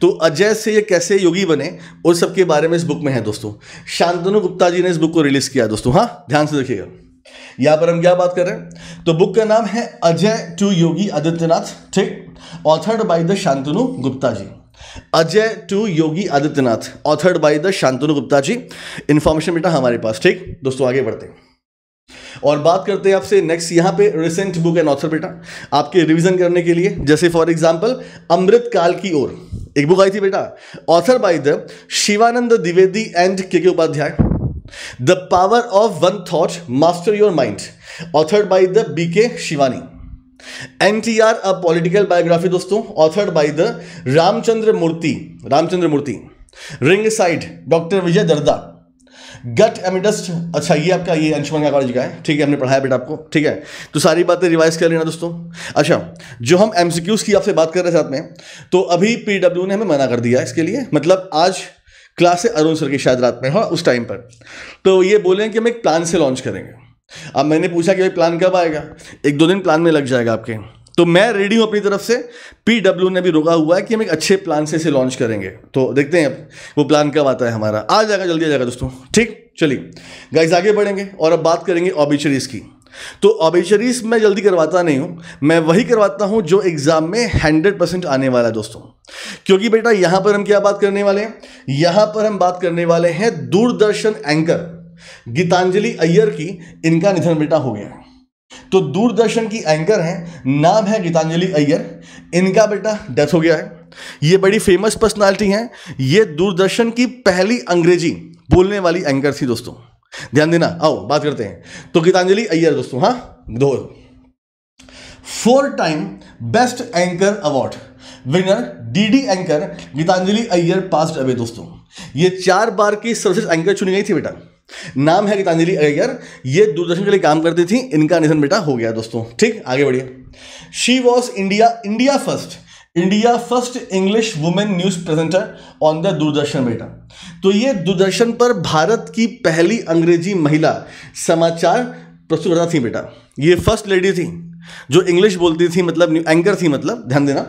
तो अजय से ये कैसे योगी बने उस सबके बारे में इस बुक में है दोस्तों शांतनु गुप्ता जी ने इस बुक को रिलीज किया दोस्तों हाँ ध्यान से देखिएगा यहां पर हम क्या बात कर रहे हैं तो बुक का नाम है अजय टू योगी आदित्यनाथ ठीक authored by the Shantanu Gupta ji Ajay to Yogi Adityanath authored by the Shantanu Gupta ji information बेटा हमारे पास ठीक दोस्तों आगे बढ़ते हैं और बात करते हैं आपसे नेक्स्ट यहां पे रिसेंट बुक एंड ऑथर बेटा आपके रिवीजन करने के लिए जैसे फॉर एग्जांपल अमृत काल की ओर एक बुक आई थी बेटा author by the Shivanand Dwivedi and K K Upadhyay the power of one thought master your mind authored by the B K Shivani N T R a political biography दोस्तों authored by the Ramachandra Murthy Ramachandra Murthy ring side doctor Vijay Darda gut amidst अच्छा ये आपका ये अंशुमन कॉलेज का है ठीक है हमने पढ़ाया बेटा आपको ठीक है तो सारी बातें रिवाइज कर लेना दोस्तों अच्छा जो हम एमसीक्यूज की आपसे बात कर रहे हैं साथ में तो अभी पीडब्ल्यू ने हमें मना कर दिया इसके लिए मतलब आज क्लास से अरुण सर की शायद रात में हाँ उस टाइम पर तो ये बोले कि हम एक प्लान से लॉन्च करेंगे अब मैंने पूछा कि भाई प्लान कब आएगा एक दो दिन प्लान में लग जाएगा आपके तो मैं रेडी हूँ अपनी तरफ से पी डब्ल्यू ने भी रोका हुआ है कि हम एक अच्छे प्लान से इसे लॉन्च करेंगे तो देखते हैं अब वो प्लान कब आता है हमारा आ जाएगा जल्दी आ जाएगा दोस्तों ठीक चलिए गाइज आगे बढ़ेंगे और अब बात करेंगे ऑबिचरीज़ की तो ऑबिशरीज मैं जल्दी करवाता नहीं हूँ मैं वही करवाता हूँ जो एग्ज़ाम में हंड्रेड परसेंट आने वाला है दोस्तों क्योंकि बेटा यहाँ पर हम क्या बात करने वाले हैं यहाँ पर हम बात करने वाले हैं दूरदर्शन एंकर गीतांजलि अय्यर की इनका निधन बेटा हो गया तो दूरदर्शन की एंकर हैं नाम है गीतांजलि अय्यर इनका बेटा डेथ हो गया है ये बड़ी फेमस पर्सनालिटी हैं ये दूरदर्शन की पहली अंग्रेजी बोलने वाली एंकर थी दोस्तों ध्यान देना आओ बात करते हैं तो गीतांजलि अयर दोस्तों हाँ दो four time best anchor award winner DD anchor Gitanjali Iyer passed away दोस्तों ये चार बार की सर्वश्रेष्ठ एंकर चुनी गई थी बेटा नाम है गीतांजलि अय्यर ये दूरदर्शन के लिए काम करती थी इनका निधन बेटा हो गया दोस्तों ठीक आगे बढ़िए she was India India first India first English women news presenter on the Doordarshan बेटा तो ये दूरदर्शन पर भारत की पहली अंग्रेजी महिला समाचार प्रस्तुतकर्ता थी बेटा ये फर्स्ट लेडी थी जो इंग्लिश बोलती थी मतलब एंकर थी मतलब ध्यान देना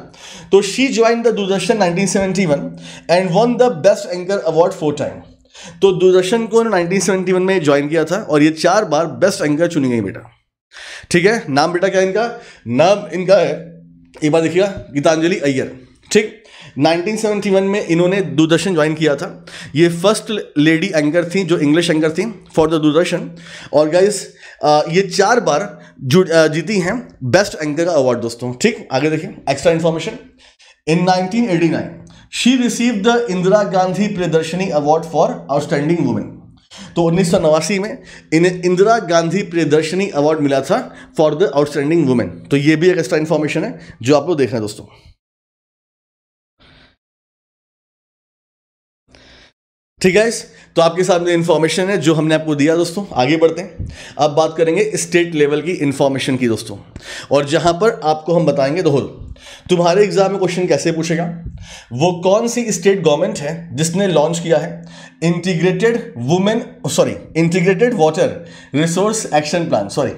तो she join the Doordarshan 1971 and won the best anchor award four time तो दूरदर्शन को 1971 में ज्वाइन किया था और ये चार बार बेस्ट एंकर चुनी गई बेटा ठीक है नाम बेटा क्या इनका नाम इनका है एक बार देखिएगा गीतांजलि अय्यर ठीक 1971 में इन्होंने दूरदर्शन ज्वाइन किया था ये फर्स्ट लेडी एंकर थी जो इंग्लिश एंकर थी फॉर द दूरदर्शन और गाइस ये चार बार जीती हैं बेस्ट एंकर का अवार्ड दोस्तों ठीक आगे देखिए extra information in 1989 she receive the Indira Gandhi Priyadarshini award for outstanding women तो उन्नीस में इन्हें इंदिरा गांधी प्रियदर्शनी अवार्ड मिला था फॉर द आउटस्टैंडिंग वुमेन तो ये भी एक एक्स्ट्रा इन्फॉर्मेशन है जो आप लोग देख रहे हैं दोस्तों ठीक है तो आपके सामने इन्फॉर्मेशन है जो हमने आपको दिया दोस्तों आगे बढ़ते हैं अब बात करेंगे स्टेट लेवल की इन्फॉर्मेशन की दोस्तों और जहां पर आपको हम बताएंगे दोहल तुम्हारे एग्जाम में क्वेश्चन कैसे पूछेगा वो कौन सी स्टेट गवर्नमेंट है जिसने लॉन्च किया है integrated women sorry integrated water resource action plan sorry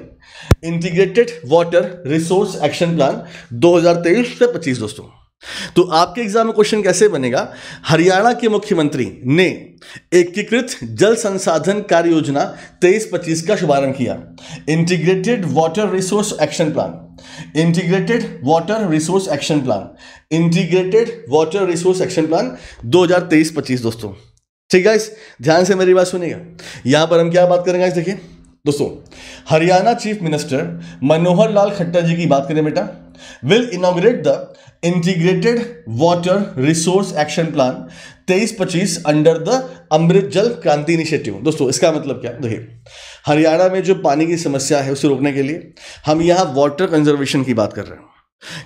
integrated water resource action plan दो से पच्चीस दोस्तों तो आपके एग्जाम में क्वेश्चन कैसे बनेगा हरियाणा के मुख्यमंत्री ने एकीकृत जल संसाधन कार्य योजना तेईस पच्चीस का शुभारंभ किया integrated water resource action plan integrated water resource action plan integrated water resource action plan 2023-25 दोस्तों ठीक है ध्यान से मेरी बात सुनिएगा यहां पर हम क्या बात करेंगे देखिए दोस्तों हरियाणा चीफ मिनिस्टर मनोहर लाल खट्टर जी की बात करें बेटा will inaugurate the integrated water resource action plan तेईस पच्चीस अंडर द अमृत जल क्रांति इनिशिएटिव दोस्तों इसका मतलब क्या देखिए हरियाणा में जो पानी की समस्या है उसे रोकने के लिए हम यहाँ वाटर कंजर्वेशन की बात कर रहे हैं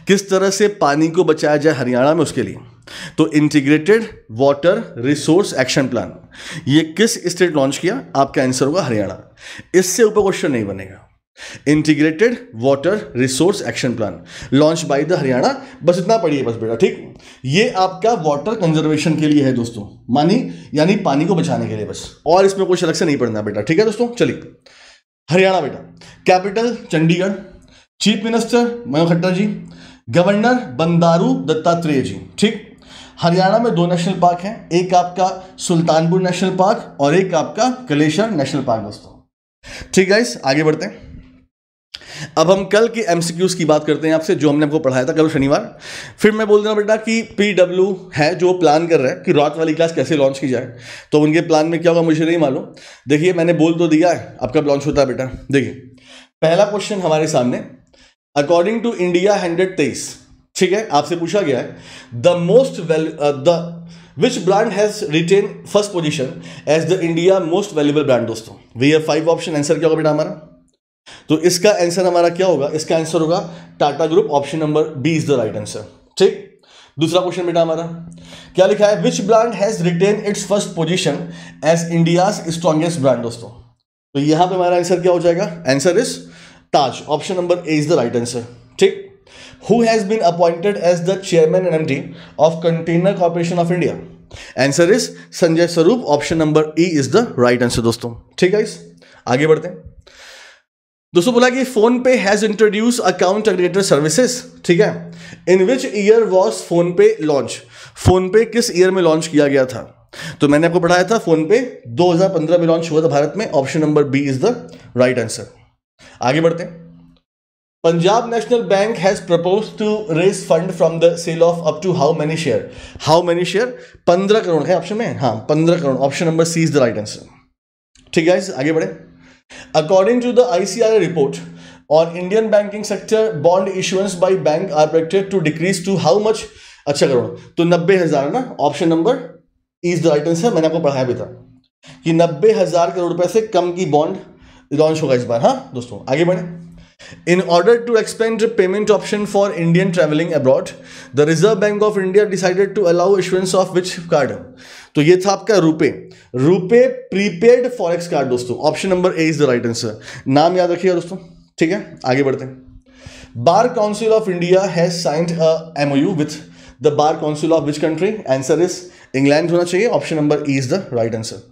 किस तरह से पानी को बचाया जाए हरियाणा में उसके लिए तो integrated water resource action plan ये किस स्टेट लॉन्च किया आपका आंसर होगा हरियाणा इससे ऊपर क्वेश्चन नहीं बनेगा integrated water resource action plan launch by the Haryana बस इतना पढ़िए बस बेटा ठीक ये आपका वाटर कंजर्वेशन के लिए है दोस्तों मानी यानी पानी को बचाने के लिए बस और इसमें कुछ अलग से नहीं पढ़ना बेटा ठीक है दोस्तों चलिए हरियाणा बेटा capital Chandigarh chief minister Manohar Khattar ji governor Bandaru Dattatreya ji ठीक हरियाणा में दो नेशनल पार्क हैं एक आपका सुल्तानपुर नेशनल पार्क और एक आपका कलेशर नेशनल पार्क दोस्तों ठीक है आगे बढ़ते हैं अब हम कल के एम की बात करते हैं आपसे जो हमने आपको पढ़ाया था कल शनिवार फिर मैं बोल रहा बेटा कि पी है जो प्लान कर रहा है कि रात वाली क्लास कैसे लॉन्च की जाए तो उनके प्लान में क्या होगा मुझे नहीं मालूम देखिए मैंने बोल तो दिया है अब कब लॉन्च होता है बेटा देखिए पहला क्वेश्चन हमारे सामने अकॉर्डिंग टू इंडिया हंड्रेड तेईस ठीक है आपसे पूछा गया है the most well the which brand has retain first position as the India most valuable brand दोस्तों we have five option answer क्या होगा बेटा हमारा तो इसका आंसर हमारा क्या होगा इसका आंसर होगा Tata group option number B is the right answer ठीक दूसरा क्वेश्चन बेटा हमारा क्या लिखा है which brand has retain its first position as India strongest brand दोस्तों तो यहां पे हमारा आंसर क्या हो जाएगा answer is Taj option number A is the right answer ठीक who has been appointed as the chairman and MD of container corporation of India answer is Sanjay स्वरूप option number E is the right answer दोस्तों ठीक है इस आगे बढ़ते हैं दोस्तों बोला कि PhonePe has introduce account aggregator services ठीक है in which year was PhonePe launch PhonePe किस ईयर में लॉन्च किया गया था तो मैंने आपको पढ़ाया था फोन पे 2015 में लॉन्च हुआ था भारत में option number B is the right answer आगे बढ़ते हैं Punjab national bank has propose to raise fund from the sale of up to how many share how many share पंद्रह करोड़ है ऑप्शन में हाँ पंद्रह crore option number C is the right answer ठीक है आगे बढ़े According to the ICRA report on Indian banking sector, bond issuance by bank are projected to decrease to how much? अच्छा करो तो नब्बे हजार ना option number is the right answer मैंने आपको पढ़ाया भी था कि नब्बे हजार करोड़ रुपए से कम की बॉन्ड लॉन्च होगा इस बार हाँ दोस्तों आगे बढ़े in order to expand payment option for Indian travelling abroad the reserve bank of India decided to allow issuance of which card तो ये था आपका RuPay RuPay prepaid forex card दोस्तों option number A is the right answer नाम याद रखिएगा दोस्तों ठीक है आगे बढ़ते हैं bar council of India has signed a U with the bar council of which country answer is England होना चाहिए option number E is the right answer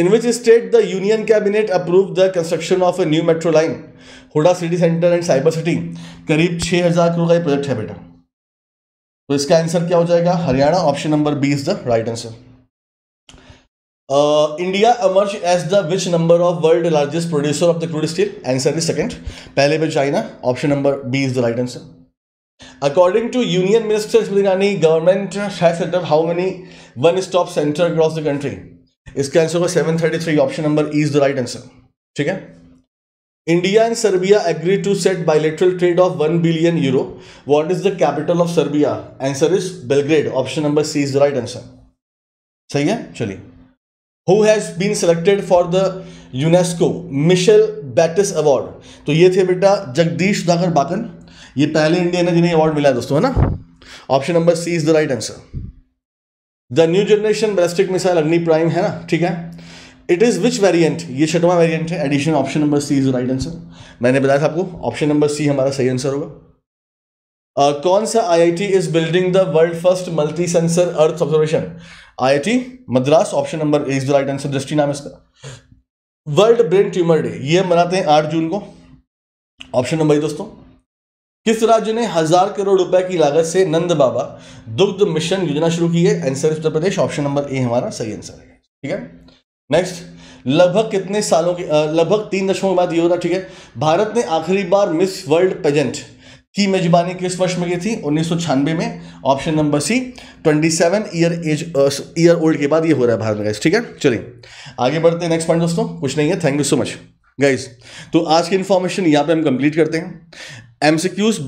in which state the union cabinet approve the construction of a new metro line Huda city centre and cyber city करीब छह हजार करोड़ का प्रोजेक्ट है बेटा तो इसका आंसर क्या हो जाएगा Haryana option number B is the right answer India emerge as the which number of world largest producer of the crude steel answer is second पहले पे China option number B is the right answer according to union minister Smriti Irani government है how many one stop centre across the country इसके आंसर होगा seven thirty three option number E is the right answer ठीक है India and Serbia agree to set bilateral trade of one billion euro what is the capital of Serbia answer is Belgrade option number C is the right answer सही है चलिए who has been selected for the UNESCO Michel Batisse award तो ये थे बेटा जगदीश धागर बाकन ये पहले इंडिया ने जिन्हें अवार्ड मिला है दोस्तों है ना option number C is the right answer the new generation ballistic missile Agni prime है ना ठीक है इट इज़ विच वेरियंट ये छठवा वेरियंट है edition option number C is right answer मैंने बताया था आपको ऑप्शन नंबर सी हमारा सही आंसर होगा uh, कौन सा IIT is building the world first multi sensor earth observation IIT Madras option number A is right answer Drishti नाम इसका वर्ल्ड ब्रेन ट्यूमर डे ये मनाते हैं आठ जून को ऑप्शन नंबर ए दोस्तों किस राज्य ने हजार करोड़ रुपए की लागत से नंद बाबा दुग्ध मिशन योजना शुरू की है answer Uttar Pradesh option number A हमारा सही आंसर है ठीक है नेक्स्ट लगभग कितने सालों के लगभग तीन दशकों के बाद ये होता ठीक है भारत ने आखिरी बार मिस वर्ल्ड पेजेंट की मेजबानी किस वर्ष में की थी उन्नीस में option number C 27 year age year old के बाद ये हो रहा है भारत में गाइस ठीक है चलिए आगे बढ़ते हैं नेक्स्ट पॉइंट दोस्तों कुछ नहीं है thank you so much guys तो आज की इन्फॉर्मेशन यहाँ पे हम कंप्लीट करते हैं एम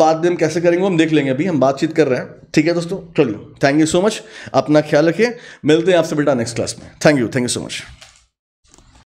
बाद में हम कैसे करेंगे हम देख लेंगे अभी हम बातचीत कर रहे हैं ठीक है दोस्तों चलिए थैंक यू सो मच अपना ख्याल रखिए मिलते हैं आपसे बेटा नेक्स्ट क्लास में thank you thank you so much